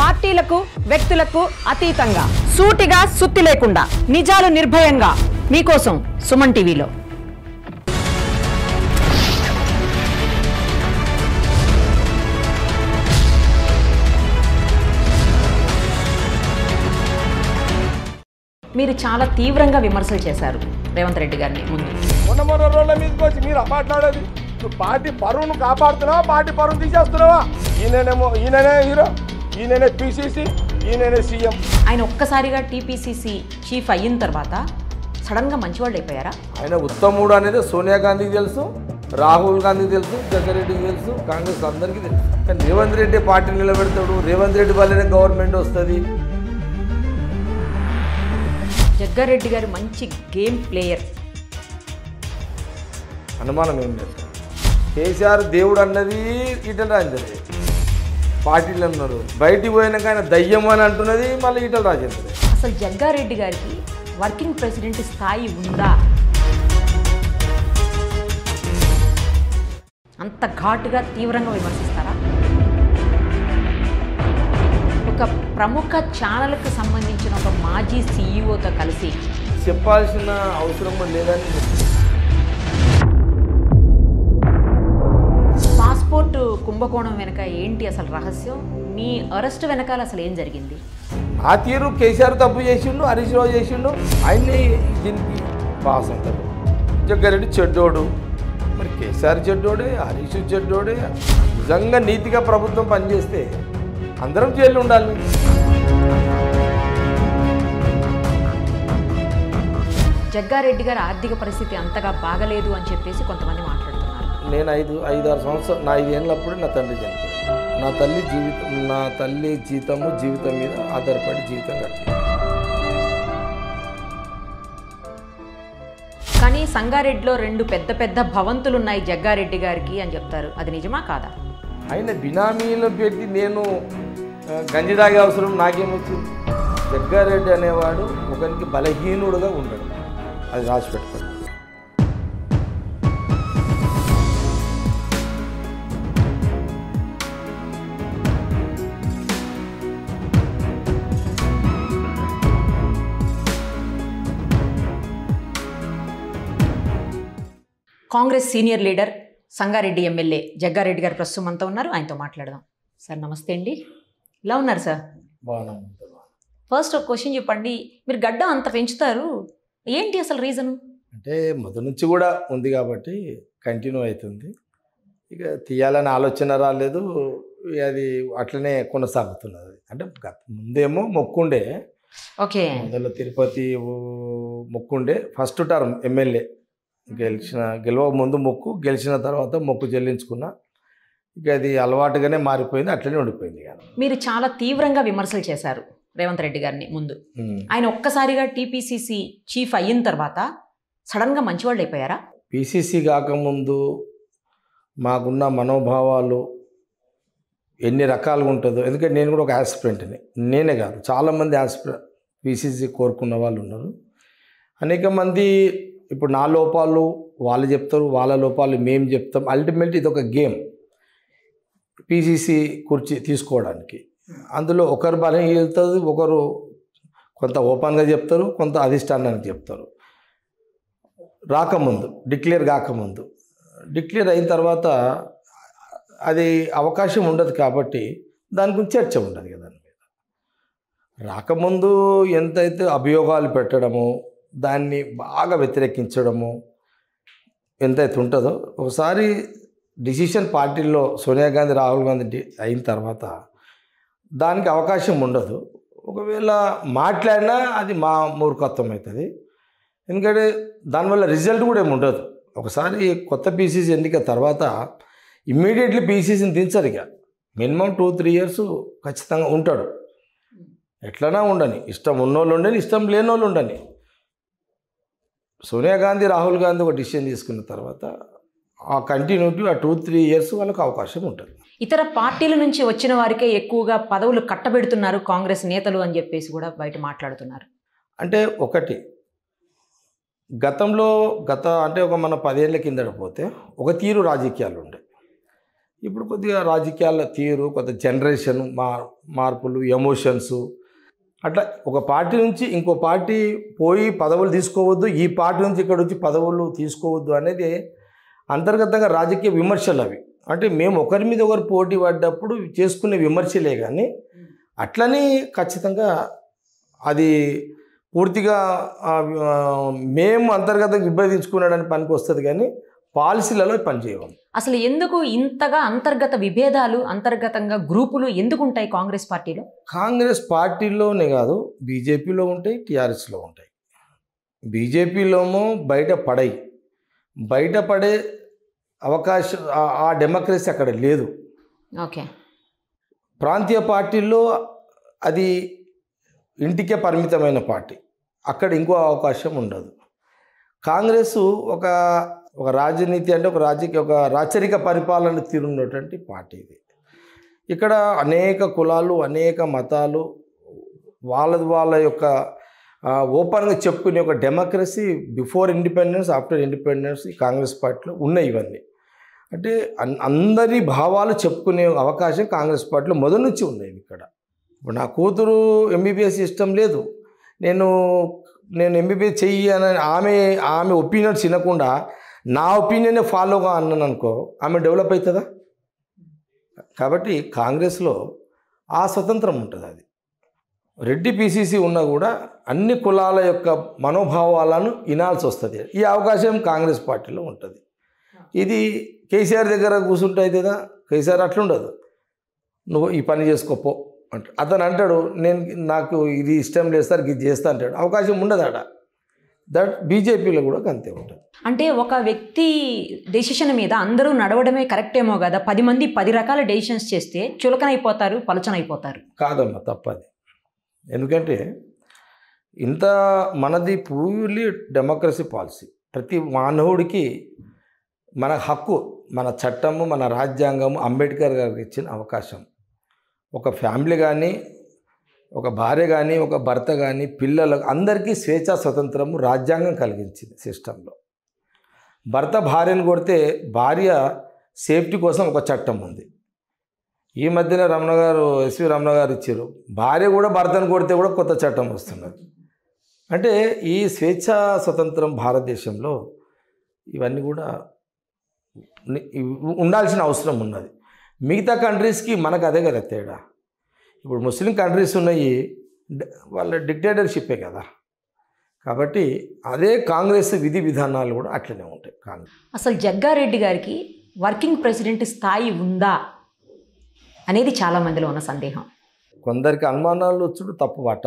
పార్టీలకు వ్యక్తులకు అతీతంగా సూటిగా సుత్తి లేకుండా నిజాలు నిర్భయంగా మీకోసం సుమన్ టీవీలో మీరు చాలా తీవ్రంగా విమర్శలు చేశారు రేవంత్ రెడ్డి గారిని ముందు మొన్న మొన్న రోజుల మీదకి వచ్చి మీరు మాట్లాడేది నువ్వు పార్టీ పరువును కాపాడుతున్నావా పార్టీ పరువును తీసేస్తున్నావా ఈయననేమో ఈయననే హీరో ఈయననే పిసిసి ఈయననే సీఎం ఆయన ఒక్కసారిగా టీపీసీసీ చీఫ్ అయిన తర్వాత సడన్ మంచి మంచివాళ్ళు అయిపోయారా ఆయన ఉత్తముడు అనేది సోనియా గాంధీకి తెలుసు రాహుల్ గాంధీ తెలుసు జగన్ రెడ్డికి తెలుసు కాంగ్రెస్ అందరికీ తెలుసు రేవంత్ రెడ్డి పార్టీ నిలబెడతాడు రేవంత్ రెడ్డి వల్లనే గవర్నమెంట్ వస్తుంది రెడ్డి గారు మంచి గేమ్ ప్లేయర్ అనుమానం ఏం లేదు కేసీఆర్ దేవుడు అన్నది ఇటల్ రాజు పార్టీలు అన్నారు బయటికి పోయినాక ఆయన దయ్యం అని అంటున్నది మళ్ళీ ఈటల రాజేంద్ర అసలు జగ్గారెడ్డి గారికి వర్కింగ్ ప్రెసిడెంట్ స్థాయి ఉందా అంత ఘాటుగా తీవ్రంగా విమర్శిస్తారా ఒక ప్రముఖ ఛానల్కు సంబంధించిన ఒక మాజీ సీఈఓతో కలిసి చెప్పాల్సిన అవసరం లేదని పాస్పోర్ట్ కుంభకోణం వెనక ఏంటి అసలు రహస్యం మీ అరెస్ట్ వెనకాల అసలు ఏం జరిగింది ఆ తీరు కేసీఆర్ తప్పు చేసిండు హరీష్ రావు చేసిండు ఆయన్ని దీనికి పాస్ అంటారు జగ్గారెడ్డి చెడ్డోడు మరి కేసీఆర్ చెడ్డోడే హరీష్ చెడ్డోడే నిజంగా నీతిగా ప్రభుత్వం పనిచేస్తే అందరం జైలు ఉండాలి జగ్గారెడ్డి గారి ఆర్థిక పరిస్థితి అంతగా బాగలేదు అని చెప్పేసి కొంతమంది నేను ఐదు ఐదు ఆరు సంవత్సరాలు నా ఐదేళ్ళప్పుడు నా తండ్రి చనిపోయాడు నా తల్లి జీవితం నా తల్లి జీతము జీవితం మీద ఆధారపడి జీవితం గడిపాను కానీ సంగారెడ్డిలో రెండు పెద్ద పెద్ద భవంతులు ఉన్నాయి జగ్గారెడ్డి గారికి అని చెప్తారు అది నిజమా కాదా ఆయన బినామీలో పెట్టి నేను గంజి తాగే అవసరం నాకేమొచ్చింది జగ్గారెడ్డి అనేవాడు ఒకరికి బలహీనుడుగా ఉండడు అది రాసి పెట్టుకోండి Congress senior leader Sangareddy MLA Jaggareddy గారు ప్రస్తుతం అంతా ఉన్నారు ఆయనతో మాట్లాడదాం సార్ నమస్తే అండి ఇలా ఉన్నారు సార్ ఫస్ట్ ఒక క్వశ్చన్ చెప్పండి మీరు గడ్డ అంత పెంచుతారు ఏంటి అసలు రీజన్ అంటే మొదటి నుంచి కూడా ఉంది కాబట్టి కంటిన్యూ అవుతుంది ఇక తీయాలని ఆలోచన రాలేదు అది అట్లనే కొనసాగుతున్నది అంటే ముందేమో మొక్కుండే ఓకే మొదలు తిరుపతి మొక్కుండే ఫస్ట్ టర్మ్ ఎమ్మెల్యే గెలిచిన గెలవ ముందు మొక్కు గెలిచిన తర్వాత మొక్కు చెల్లించుకున్నా ఇక అది అలవాటుగానే మారిపోయింది అట్లనే ఉండిపోయింది మీరు చాలా తీవ్రంగా విమర్శలు చేశారు రేవంత్ రెడ్డి గారిని ముందు ఆయన ఒక్కసారిగా టీపీసీసీ చీఫ్ అయిన తర్వాత సడన్గా మంచివాళ్ళు అయిపోయారా పీసీసీ కాకముందు మాకున్న మనోభావాలు ఎన్ని రకాలుగా ఉంటుందో ఎందుకంటే నేను కూడా ఒక యాస్పిరెంట్ని నేనే కాదు చాలామంది యాస్పిరెంట్ పీసీసీ కోరుకున్న వాళ్ళు ఉన్నారు అనేక మంది ఇప్పుడు నా లోపాలు వాళ్ళు చెప్తారు వాళ్ళ లోపాలు మేము చెప్తాం అల్టిమేట్ ఇది ఒక గేమ్ పీసీసీ కుర్చీ తీసుకోవడానికి అందులో ఒకరు బలం వెళ్తుంది ఒకరు కొంత ఓపెన్గా చెప్తారు కొంత అధిష్టానానికి చెప్తారు రాకముందు డిక్లేర్ కాకముందు డిక్లేర్ అయిన తర్వాత అది అవకాశం ఉండదు కాబట్టి దాని గురించి చర్చ ఉండదు కదా మీద రాకముందు ఎంతైతే అభియోగాలు పెట్టడము దాన్ని బాగా వ్యతిరేకించడము ఎంతైతే ఉంటుందో ఒకసారి డిసిషన్ పార్టీల్లో సోనియా గాంధీ రాహుల్ గాంధీ అయిన తర్వాత దానికి అవకాశం ఉండదు ఒకవేళ మాట్లాడినా అది మా మూర్ఖత్వం అవుతుంది ఎందుకంటే దానివల్ల రిజల్ట్ కూడా ఏమి ఉండదు ఒకసారి కొత్త పీసీసీ ఎన్నిక తర్వాత ఇమ్మీడియట్లీ పీసీసీని దించరు ఇక మినిమం టూ త్రీ ఇయర్స్ ఖచ్చితంగా ఉంటాడు ఎట్లనా ఉండని ఇష్టం ఉన్నోళ్ళు ఉండని ఇష్టం లేనోళ్ళు ఉండని సోనియా గాంధీ రాహుల్ గాంధీ ఒక డిసిషన్ తీసుకున్న తర్వాత ఆ కంటిన్యూటీ ఆ టూ త్రీ ఇయర్స్ వాళ్ళకి అవకాశం ఉంటుంది ఇతర పార్టీల నుంచి వచ్చిన వారికే ఎక్కువగా పదవులు కట్టబెడుతున్నారు కాంగ్రెస్ నేతలు అని చెప్పేసి కూడా బయట మాట్లాడుతున్నారు అంటే ఒకటి గతంలో గత అంటే ఒక మన పదేళ్ల కిందట పోతే ఒక తీరు రాజకీయాలు ఉండే ఇప్పుడు కొద్దిగా రాజకీయాల తీరు కొత్త జనరేషన్ మా మార్పులు ఎమోషన్స్ అట్లా ఒక పార్టీ నుంచి ఇంకో పార్టీ పోయి పదవులు తీసుకోవద్దు ఈ పార్టీ నుంచి ఇక్కడ వచ్చి పదవులు తీసుకోవద్దు అనేది అంతర్గతంగా రాజకీయ విమర్శలు అవి అంటే మేము ఒకరి మీద ఒకరు పోటీ పడ్డప్పుడు చేసుకునే విమర్శలే కానీ అట్లని ఖచ్చితంగా అది పూర్తిగా మేము అంతర్గతంగా విభేదించుకున్నాడని పనికి వస్తుంది కానీ పాలసీలలో పనిచేయవు అసలు ఎందుకు ఇంతగా అంతర్గత విభేదాలు అంతర్గతంగా గ్రూపులు ఎందుకు ఉంటాయి కాంగ్రెస్ పార్టీలో కాంగ్రెస్ పార్టీలోనే కాదు బీజేపీలో ఉంటాయి టీఆర్ఎస్లో ఉంటాయి బీజేపీలోమో బయట పడాయి బయట పడే అవకాశం ఆ డెమోక్రసీ అక్కడ లేదు ఓకే ప్రాంతీయ పార్టీల్లో అది ఇంటికే పరిమితమైన పార్టీ అక్కడ ఇంకో అవకాశం ఉండదు కాంగ్రెస్ ఒక ఒక రాజనీతి అంటే ఒక రాజకీయ ఒక రాచరిక పరిపాలన తీరున్నటువంటి పార్టీ ఇది ఇక్కడ అనేక కులాలు అనేక మతాలు వాళ్ళ వాళ్ళ యొక్క ఓపెన్గా చెప్పుకునే ఒక democracy before independence after independence Congress పార్టీలో ఉన్నాయి ఇవన్నీ అంటే అందరి భావాలు చెప్పుకునే అవకాశం కాంగ్రెస్ పార్టీలో మొదటి నుంచి ఉన్నాయి ఇక్కడ ఇప్పుడు నా కూతురు ఎంబీబీఎస్ ఇష్టం లేదు నేను నేను ఎంబీబీఎస్ చెయ్యి అని ఆమె ఆమె ఒపీనియన్స్ తినకుండా నా ఒపీనియనే ఫాలోగా అన్నాను అనుకో ఆమె డెవలప్ అవుతుందా కాబట్టి కాంగ్రెస్లో ఆ స్వతంత్రం ఉంటుంది అది రెడ్డి పీసీసీ ఉన్నా కూడా అన్ని కులాల యొక్క మనోభావాలను వినాల్సి వస్తుంది ఈ అవకాశం కాంగ్రెస్ పార్టీలో ఉంటుంది ఇది కేసీఆర్ దగ్గర కూర్చుంటే అవుతుందా కేసీఆర్ అట్లుండదు నువ్వు ఈ పని చేసుకోపో అంటే అతను అంటాడు నేను నాకు ఇది ఇష్టం లేదు సార్ ఇది చేస్తా అంటాడు అవకాశం ఉండదు అక్కడ దట్ బీజేపీలో కూడా అంతే ఉంటుంది అంటే ఒక వ్యక్తి డెసిషన్ మీద అందరూ నడవడమే కరెక్ట్ ఏమో కదా పది మంది పది రకాల డెసిషన్స్ చేస్తే చులకనైపోతారు పలచన అయిపోతారు కాదమ్మ తప్పది ఎందుకంటే ఇంత మనది పూర్లీ డెమోక్రసీ పాలసీ ప్రతి మానవుడికి మన హక్కు మన చట్టము మన రాజ్యాంగము అంబేద్కర్ గారికి ఇచ్చిన అవకాశం ఒక ఫ్యామిలీ కానీ ఒక భార్య కానీ ఒక భర్త కానీ పిల్లలు అందరికీ స్వేచ్ఛా స్వతంత్రము రాజ్యాంగం కలిగించింది సిస్టంలో భర్త భార్యను కొడితే భార్య సేఫ్టీ కోసం ఒక చట్టం ఉంది ఈ మధ్యన రమణ గారు ఎస్వి రమణ గారు ఇచ్చారు భార్య కూడా భర్తను కొడితే కూడా కొత్త చట్టం వస్తున్నది అంటే ఈ స్వేచ్ఛా స్వతంత్రం భారతదేశంలో ఇవన్నీ కూడా ఉండాల్సిన అవసరం ఉన్నది మిగతా కంట్రీస్కి మనకు అదే కదా తేడా ఇప్పుడు ముస్లిం కంట్రీస్ ఉన్నాయి వాళ్ళ డిక్టేటర్షిప్పే కదా కాబట్టి అదే కాంగ్రెస్ విధి విధానాలు కూడా అట్లనే ఉంటాయి కాంగ్రెస్ అసలు జగ్గారెడ్డి గారికి వర్కింగ్ ప్రెసిడెంట్ స్థాయి ఉందా అనేది చాలామందిలో ఉన్న సందేహం కొందరికి అనుమానాలు వచ్చుడు తప్పు బాట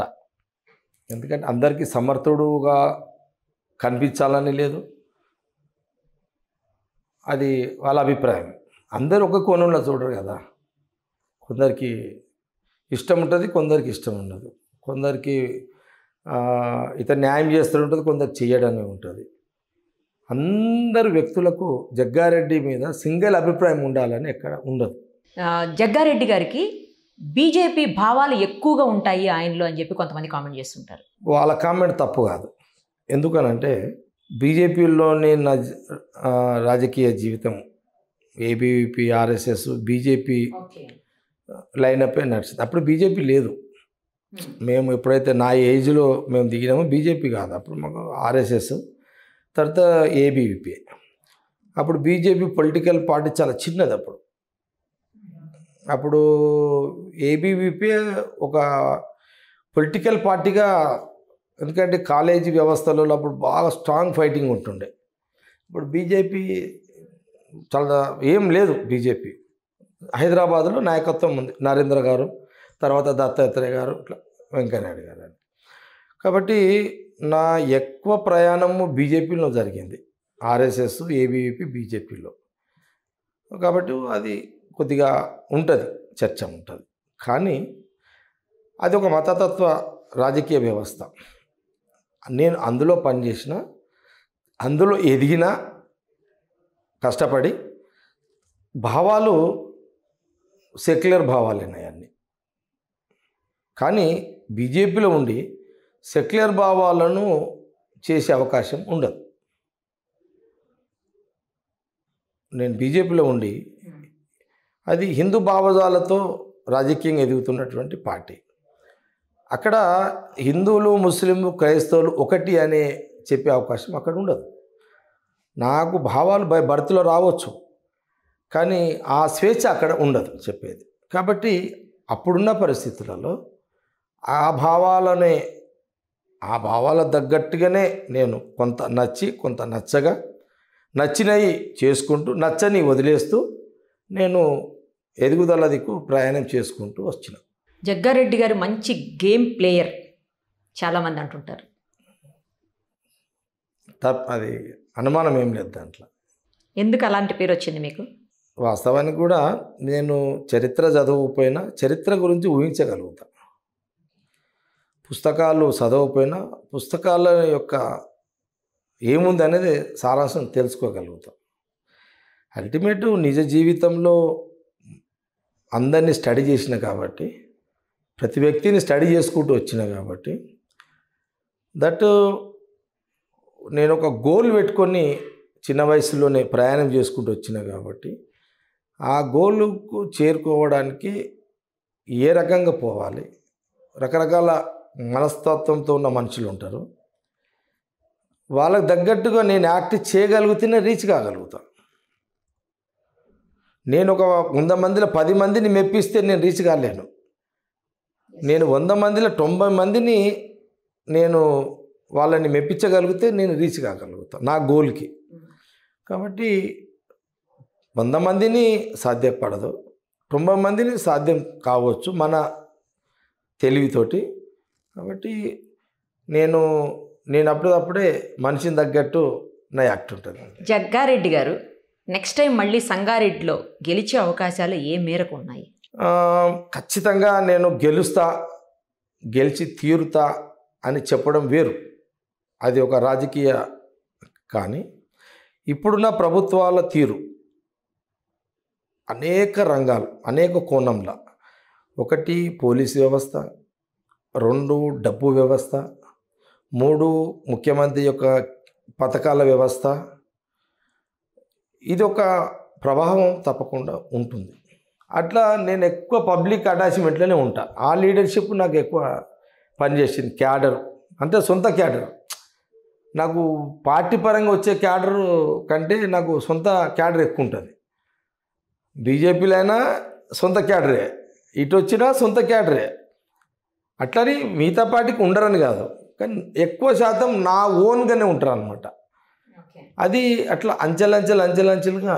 ఎందుకంటే అందరికీ సమర్థుడుగా కనిపించాలని లేదు అది వాళ్ళ అభిప్రాయం అందరూ ఒక కోణంలో చూడరు కదా కొందరికి ఇష్టం ఉంటుంది కొందరికి ఇష్టం ఉండదు కొందరికి ఇతను న్యాయం చేస్తూ ఉంటుంది కొందరు చేయడమే ఉంటుంది అందరు వ్యక్తులకు జగ్గారెడ్డి మీద సింగిల్ అభిప్రాయం ఉండాలని ఎక్కడ ఉండదు జగ్గారెడ్డి గారికి బీజేపీ భావాలు ఎక్కువగా ఉంటాయి ఆయనలో అని చెప్పి కొంతమంది కామెంట్ చేస్తుంటారు వాళ్ళ కామెంట్ తప్పు కాదు ఎందుకనంటే బీజేపీలోని నా రాజకీయ జీవితం ఏబీవీపీ ఆర్ఎస్ఎస్ బీజేపీ లైనప్పే నడిచింది అప్పుడు బీజేపీ లేదు hmm. మేము ఎప్పుడైతే నా ఏజ్లో మేము దిగినామో బీజేపీ కాదు అప్పుడు మాకు ఆర్ఎస్ఎస్ తర్వాత ఏబీవీపీ అప్పుడు బీజేపీ పొలిటికల్ పార్టీ చాలా చిన్నది అప్పుడు అప్పుడు ఏబీవీపీ ఒక పొలిటికల్ పార్టీగా ఎందుకంటే కాలేజీ వ్యవస్థలలో అప్పుడు బాగా స్ట్రాంగ్ ఫైటింగ్ ఉంటుండే ఇప్పుడు బీజేపీ చాలా ఏం లేదు బీజేపీ హైదరాబాద్లో నాయకత్వం ఉంది నరేంద్ర గారు తర్వాత దత్తాత్రేయ గారు ఇట్లా వెంకయ్యనాయుడు గారు అని కాబట్టి నా ఎక్కువ ప్రయాణము బీజేపీలో జరిగింది ఆర్ఎస్ఎస్ ఏబీవీపీ బీజేపీలో కాబట్టి అది కొద్దిగా ఉంటుంది చర్చ ఉంటుంది కానీ అది ఒక మతతత్వ రాజకీయ వ్యవస్థ నేను అందులో పనిచేసిన అందులో ఎదిగిన కష్టపడి భావాలు సెక్యులర్ భావాలు ఉన్నాయన్ని కానీ బీజేపీలో ఉండి సెక్యులర్ భావాలను చేసే అవకాశం ఉండదు నేను బీజేపీలో ఉండి అది హిందూ భావజాలతో రాజకీయంగా ఎదుగుతున్నటువంటి పార్టీ అక్కడ హిందువులు ముస్లింలు క్రైస్తవులు ఒకటి అనే చెప్పే అవకాశం అక్కడ ఉండదు నాకు భావాలు బై బర్త్లో రావచ్చు కానీ ఆ స్వేచ్ఛ అక్కడ ఉండదు చెప్పేది కాబట్టి అప్పుడున్న పరిస్థితులలో ఆ భావాలనే ఆ భావాల తగ్గట్టుగానే నేను కొంత నచ్చి కొంత నచ్చగా నచ్చినవి చేసుకుంటూ నచ్చని వదిలేస్తూ నేను ఎదుగుదల దిక్కు ప్రయాణం చేసుకుంటూ వచ్చిన జగ్గారెడ్డి గారు మంచి గేమ్ ప్లేయర్ చాలామంది అంటుంటారు తప్ప అది అనుమానం ఏం లేదు దాంట్లో ఎందుకు అలాంటి పేరు వచ్చింది మీకు వాస్తవానికి కూడా నేను చరిత్ర చదవకపోయినా చరిత్ర గురించి ఊహించగలుగుతా పుస్తకాలు చదవకపోయినా పుస్తకాల యొక్క ఏముంది అనేది సారాంశం తెలుసుకోగలుగుతాం అల్టిమేట్ నిజ జీవితంలో అందరినీ స్టడీ చేసిన కాబట్టి ప్రతి వ్యక్తిని స్టడీ చేసుకుంటూ వచ్చిన కాబట్టి దట్ నేను ఒక గోల్ పెట్టుకొని చిన్న వయసులోనే ప్రయాణం చేసుకుంటూ వచ్చిన కాబట్టి ఆ గోలుకు చేరుకోవడానికి ఏ రకంగా పోవాలి రకరకాల మనస్తత్వంతో ఉన్న మనుషులు ఉంటారు వాళ్ళకు తగ్గట్టుగా నేను యాక్ట్ చేయగలిగితేనే రీచ్ కాగలుగుతాను నేను ఒక వంద మందిలో పది మందిని మెప్పిస్తే నేను రీచ్ కాలేను నేను వంద మందిలో తొంభై మందిని నేను వాళ్ళని మెప్పించగలిగితే నేను రీచ్ కాగలుగుతాను నా గోల్కి కాబట్టి వంద మందిని సాధ్యపడదు తొంభై మందిని సాధ్యం కావచ్చు మన తెలివితోటి కాబట్టి నేను నేను అప్పుడప్పుడే మనిషిని తగ్గట్టు నా యాక్ట్ ఉంటుంది జగ్గారెడ్డి గారు నెక్స్ట్ టైం మళ్ళీ సంగారెడ్డిలో గెలిచే అవకాశాలు ఏ మేరకు ఉన్నాయి ఖచ్చితంగా నేను గెలుస్తా గెలిచి తీరుతా అని చెప్పడం వేరు అది ఒక రాజకీయ కానీ ఇప్పుడున్న ప్రభుత్వాల తీరు అనేక రంగాలు అనేక కోణంలో ఒకటి పోలీస్ వ్యవస్థ రెండు డబ్బు వ్యవస్థ మూడు ముఖ్యమంత్రి యొక్క పథకాల వ్యవస్థ ఇది ఒక ప్రభావం తప్పకుండా ఉంటుంది అట్లా నేను ఎక్కువ పబ్లిక్ అటాచ్మెంట్లోనే ఉంటా ఆ లీడర్షిప్ నాకు ఎక్కువ పనిచేసింది క్యాడర్ అంటే సొంత క్యాడర్ నాకు పార్టీ పరంగా వచ్చే క్యాడర్ కంటే నాకు సొంత క్యాడర్ ఎక్కువ ఉంటుంది బీజేపీలో అయినా సొంత క్యాడరే ఇటు వచ్చినా సొంత క్యాడరే అట్లని మిగతా పార్టీకి ఉండరని కాదు కానీ ఎక్కువ శాతం నా ఓన్గానే ఉంటారు అనమాట అది అట్లా అంచెలంచెలు అంచెలంచెలుగా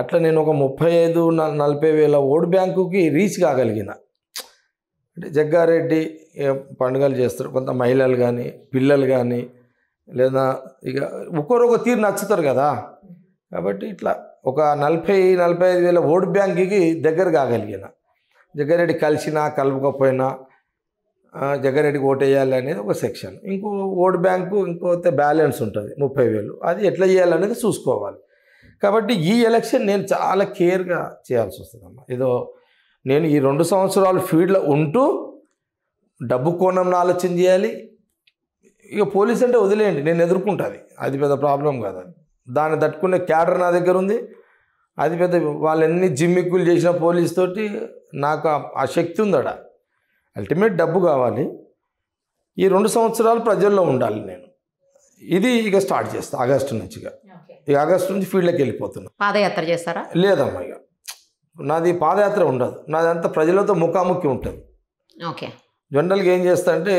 అట్లా నేను ఒక ముప్పై ఐదు నలభై వేల ఓటు బ్యాంకుకి రీచ్ కాగలిగిన అంటే జగ్గారెడ్డి పండుగలు చేస్తారు కొంత మహిళలు కానీ పిల్లలు కానీ లేదా ఇక ఒక్కొరొక తీరు నచ్చుతారు కదా కాబట్టి ఇట్లా ఒక నలభై నలభై ఐదు వేల ఓటు బ్యాంకుకి దగ్గర కాగలిగిన జగ్గారెడ్డి కలిసినా కలవకపోయినా జగ్గారెడ్డికి ఓటేయాలి అనేది ఒక సెక్షన్ ఇంకో ఓటు బ్యాంకు ఇంకో బ్యాలెన్స్ ఉంటుంది ముప్పై వేలు అది ఎట్లా చేయాలనేది చూసుకోవాలి కాబట్టి ఈ ఎలక్షన్ నేను చాలా కేర్గా చేయాల్సి వస్తుందమ్మా ఏదో నేను ఈ రెండు సంవత్సరాలు ఫీల్డ్లో ఉంటూ డబ్బు కోణం ఆలోచన చేయాలి ఇక పోలీస్ అంటే వదిలేయండి నేను ఎదుర్కొంటుంది అది పెద్ద ప్రాబ్లం కాదు దాన్ని తట్టుకునే క్యాడర్ నా దగ్గర ఉంది అది పెద్ద వాళ్ళన్ని జిమ్మిక్కులు చేసిన పోలీస్ తోటి నాకు ఆ శక్తి ఉందడ అల్టిమేట్ డబ్బు కావాలి ఈ రెండు సంవత్సరాలు ప్రజల్లో ఉండాలి నేను ఇది ఇక స్టార్ట్ చేస్తాను ఆగస్టు నుంచి ఇక ఆగస్టు నుంచి ఫీల్డ్లోకి వెళ్ళిపోతున్నా పాదయాత్ర చేస్తారా లేదమ్మా ఇక నాది పాదయాత్ర ఉండదు నాది అంతా ప్రజలతో ముఖాముఖి ఉంటుంది ఓకే జనరల్గా ఏం చేస్తా అంటే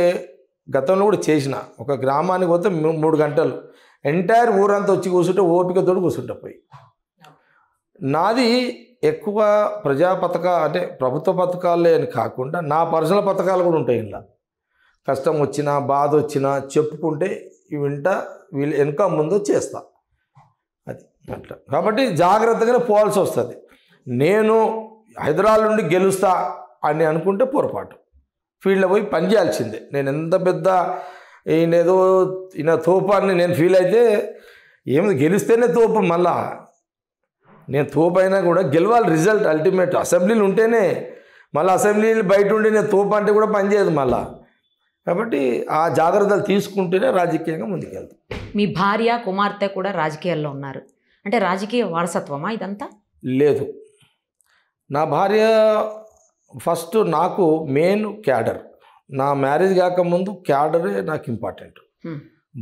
గతంలో కూడా చేసిన ఒక గ్రామానికి పోతే మూడు గంటలు ఎంటైర్ ఊరంతా వచ్చి కూర్చుంటే ఓపికతో కూర్చుంటే పోయి నాది ఎక్కువ ప్రజా పథక అంటే ప్రభుత్వ పథకాలే అని కాకుండా నా పర్సనల్ పథకాలు కూడా ఉంటాయి ఇలా కష్టం వచ్చినా బాధ వచ్చినా చెప్పుకుంటే వింట వీళ్ళు వెనుక ముందు చేస్తా అది అట్లా కాబట్టి జాగ్రత్తగానే పోవాల్సి వస్తుంది నేను హైదరాబాద్ నుండి గెలుస్తా అని అనుకుంటే పొరపాటు ఫీల్డ్లో పోయి పనిచేయాల్సిందే నేను ఎంత పెద్ద ఈయన ఏదో ఈయన తోపాన్ని నేను ఫీల్ అయితే ఏమి గెలిస్తేనే తోపు మళ్ళా నేను తోపైనా కూడా గెలవాలి రిజల్ట్ అల్టిమేట్ అసెంబ్లీలు ఉంటేనే మళ్ళీ అసెంబ్లీలు బయట ఉండి నేను తోపు అంటే కూడా పనిచేయదు మళ్ళీ కాబట్టి ఆ జాగ్రత్తలు తీసుకుంటేనే రాజకీయంగా ముందుకెళ్తాం మీ భార్య కుమార్తె కూడా రాజకీయాల్లో ఉన్నారు అంటే రాజకీయ వారసత్వమా ఇదంతా లేదు నా భార్య ఫస్ట్ నాకు మెయిన్ క్యాడర్ నా మ్యారేజ్ కాకముందు క్యాడరే నాకు ఇంపార్టెంట్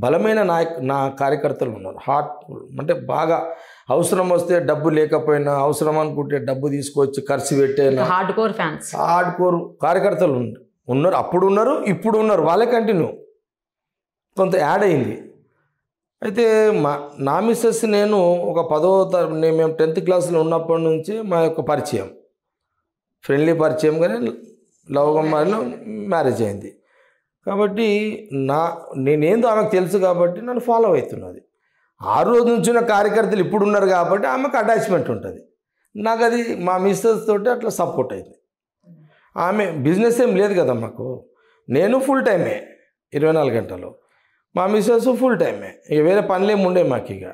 బలమైన నాయక్ నా కార్యకర్తలు ఉన్నారు హార్ట్ అంటే బాగా అవసరం వస్తే డబ్బు లేకపోయినా అవసరం అనుకుంటే డబ్బు తీసుకొచ్చి ఖర్చు పెట్టేనా hardcore fans hardcore కార్యకర్తలు ఉన్నారు అప్పుడు ఉన్నారు ఇప్పుడు ఉన్నారు వాళ్ళే కంటిన్యూ కొంత యాడ్ అయింది అయితే మా నా మిస్సెస్ నేను ఒక పదో తరగతి మేము టెన్త్ క్లాస్లో ఉన్నప్పటి నుంచి మా యొక్క పరిచయం ఫ్రెండ్లీ పరిచయం కానీ లవ్ అమ్మాయిలో మ్యారేజ్ అయింది కాబట్టి నా నేనేందో ఆమెకు తెలుసు కాబట్టి నన్ను ఫాలో అవుతున్నది ఆ రోజు నుంచిన కార్యకర్తలు ఇప్పుడు ఉన్నారు కాబట్టి ఆమెకు అటాచ్మెంట్ ఉంటుంది నాకు అది మా మిస్సెస్ తోటి అట్లా సపోర్ట్ అయింది ఆమె బిజినెస్ ఏం లేదు కదా మాకు నేను ఫుల్ టైమే ఇరవై నాలుగు గంటలు మా మిస్సెస్ ఫుల్ టైమే ఇక వేరే పనులు ఏమి ఉండే మాకు ఇక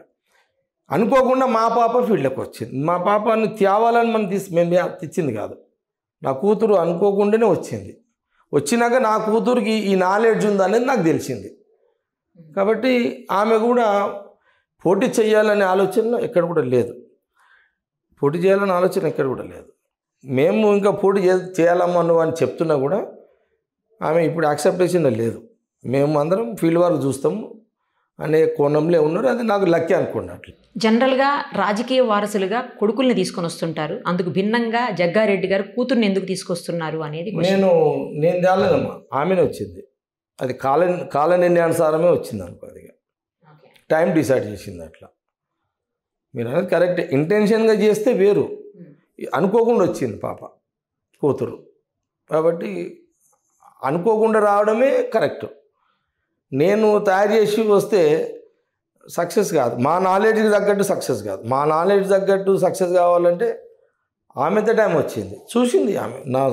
అనుకోకుండా మా పాప ఫీల్డ్లోకి వచ్చింది మా పాపను తేవాలని మనం తీసి మేము తెచ్చింది కాదు నా కూతురు అనుకోకుండానే వచ్చింది వచ్చినాక నా కూతురికి ఈ నాలెడ్జ్ ఉందనేది నాకు తెలిసింది కాబట్టి ఆమె కూడా పోటీ చేయాలనే ఆలోచన ఎక్కడ కూడా లేదు పోటీ చేయాలనే ఆలోచన ఎక్కడ కూడా లేదు మేము ఇంకా పోటీ చే చేయాలమ్మా అని చెప్తున్నా కూడా ఆమె ఇప్పుడు యాక్సెప్టేషన్ లేదు మేము అందరం ఫీల్డ్ వాళ్ళు చూస్తాము అనే కోణంలో ఉన్నారు అది నాకు లక్కీ అనుకున్నట్లు జనరల్గా రాజకీయ వారసులుగా కొడుకుల్ని తీసుకొని వస్తుంటారు అందుకు భిన్నంగా జగ్గారెడ్డి గారు కూతుర్ని ఎందుకు తీసుకొస్తున్నారు అనేది నేను నేను తేలేదమ్మా ఆమెనే వచ్చింది అది కాల కాల నిర్ణయానుసారమే వచ్చింది అనుకో అది టైం డిసైడ్ చేసింది అట్లా మీరు అనేది కరెక్ట్ ఇంటెన్షన్గా చేస్తే వేరు అనుకోకుండా వచ్చింది పాప కూతురు కాబట్టి అనుకోకుండా రావడమే కరెక్ట్ నేను తయారు చేసి వస్తే సక్సెస్ కాదు మా నాలెడ్జ్కి తగ్గట్టు సక్సెస్ కాదు మా నాలెడ్జ్ తగ్గట్టు సక్సెస్ కావాలంటే ఆమెత టైం వచ్చింది చూసింది ఆమె నా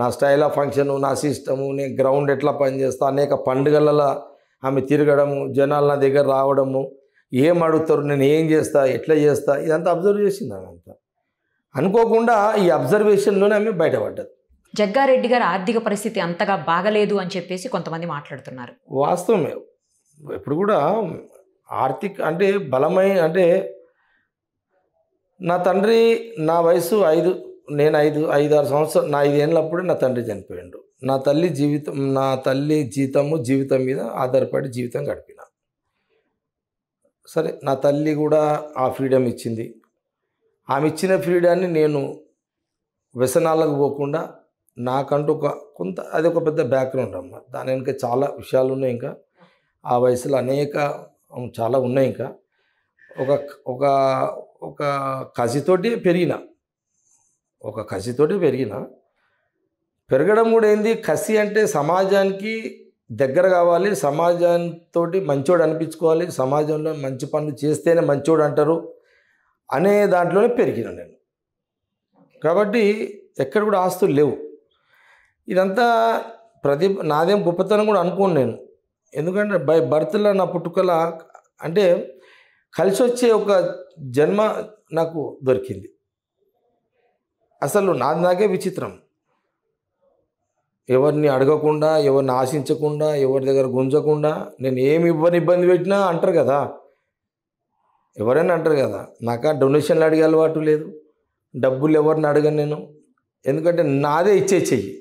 నా స్టైల్ ఆఫ్ ఫంక్షను నా సిస్టము నేను గ్రౌండ్ ఎట్లా పనిచేస్తా అనేక పండుగలలో ఆమె తిరగడము జనాలు నా దగ్గర రావడము ఏం అడుగుతారు నేను ఏం చేస్తా ఎట్లా చేస్తా ఇదంతా అబ్జర్వ్ చేసింది ఆమె అనుకోకుండా ఈ అబ్జర్వేషన్లోనే ఆమె బయటపడ్డది జగ్గారెడ్డి గారి ఆర్థిక పరిస్థితి అంతగా బాగలేదు అని చెప్పేసి కొంతమంది మాట్లాడుతున్నారు వాస్తవమే ఇప్పుడు కూడా ఆర్థిక అంటే బలమైన అంటే నా తండ్రి నా వయసు ఐదు నేను ఐదు ఐదు ఆరు సంవత్సరాలు నా ఐదేళ్ళప్పుడు నా తండ్రి చనిపోయిండు నా తల్లి జీవితం నా తల్లి జీతము జీవితం మీద ఆధారపడి జీవితం గడిపిన సరే నా తల్లి కూడా ఆ ఫ్రీడమ్ ఇచ్చింది ఆమె ఇచ్చిన ఫ్రీడాన్ని నేను వ్యసనాలకు పోకుండా నాకంటూ ఒక కొంత అది ఒక పెద్ద బ్యాక్గ్రౌండ్ అమ్మ దాని వెనుక చాలా విషయాలు ఉన్నాయి ఇంకా ఆ వయసులో అనేక చాలా ఉన్నాయి ఇంకా ఒక ఒక ఒక కసితోటి పెరిగిన ఒక కసితోటి పెరిగిన పెరగడం కూడా ఏంది కసి అంటే సమాజానికి దగ్గర కావాలి సమాజంతో మంచోడు అనిపించుకోవాలి సమాజంలో మంచి పనులు చేస్తేనే మంచోడు అంటారు అనే దాంట్లోనే పెరిగిన నేను కాబట్టి ఎక్కడ కూడా ఆస్తులు లేవు ఇదంతా ప్రతి నాదేం గొప్పతనం కూడా అనుకోను నేను ఎందుకంటే బై బర్త్లో నా పుట్టుకల అంటే కలిసి వచ్చే ఒక జన్మ నాకు దొరికింది అసలు నాది నాకే విచిత్రం ఎవరిని అడగకుండా ఎవరిని ఆశించకుండా ఎవరి దగ్గర గుంజకుండా నేను ఏమి ఇవ్వని ఇబ్బంది పెట్టినా అంటారు కదా ఎవరైనా అంటారు కదా నాకు డొనేషన్లు అడిగే అలవాటు లేదు డబ్బులు ఎవరిని అడగను నేను ఎందుకంటే నాదే ఇచ్చే చెయ్యి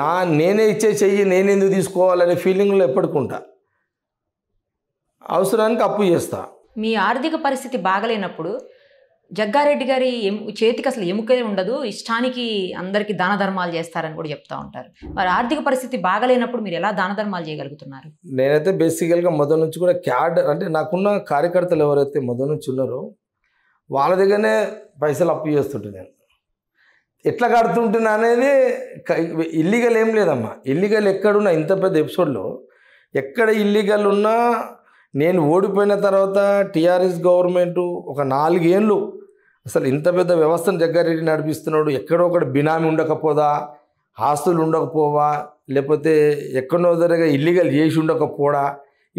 నా నేనే ఇచ్చే చెయ్యి నేను ఎందుకు తీసుకోవాలనే ఫీలింగ్లో ఎప్పటికుంటా అవసరానికి అప్పు చేస్తా మీ ఆర్థిక పరిస్థితి బాగలేనప్పుడు జగ్గారెడ్డి గారి చేతికి అసలు ఎముకే ఉండదు ఇష్టానికి అందరికీ దాన ధర్మాలు చేస్తారని కూడా చెప్తా ఉంటారు మరి ఆర్థిక పరిస్థితి బాగలేనప్పుడు మీరు ఎలా దాన ధర్మాలు చేయగలుగుతున్నారు నేనైతే బేసికల్గా మొదటి నుంచి కూడా క్యాడర్ అంటే నాకున్న కార్యకర్తలు ఎవరైతే మొదటి నుంచి ఉన్నారో వాళ్ళ దగ్గరనే పైసలు అప్పు చేస్తుంటే నేను ఎట్లా కడుతుంటున్నా అనేది ఇల్లీగల్ ఏం లేదమ్మా ఇల్లీగల్ ఎక్కడున్నా ఇంత పెద్ద ఎపిసోడ్లో ఎక్కడ ఇల్లీగల్ ఉన్నా నేను ఓడిపోయిన తర్వాత టీఆర్ఎస్ గవర్నమెంట్ ఒక నాలుగేళ్ళు అసలు ఇంత పెద్ద వ్యవస్థను జగ్గారెడ్డి నడిపిస్తున్నాడు ఎక్కడో ఒకటి బినామీ ఉండకపోదా ఆస్తులు ఉండకపోవా లేకపోతే ఎక్కడో దగ్గర ఇల్లీగల్ చేసి ఉండకపోడా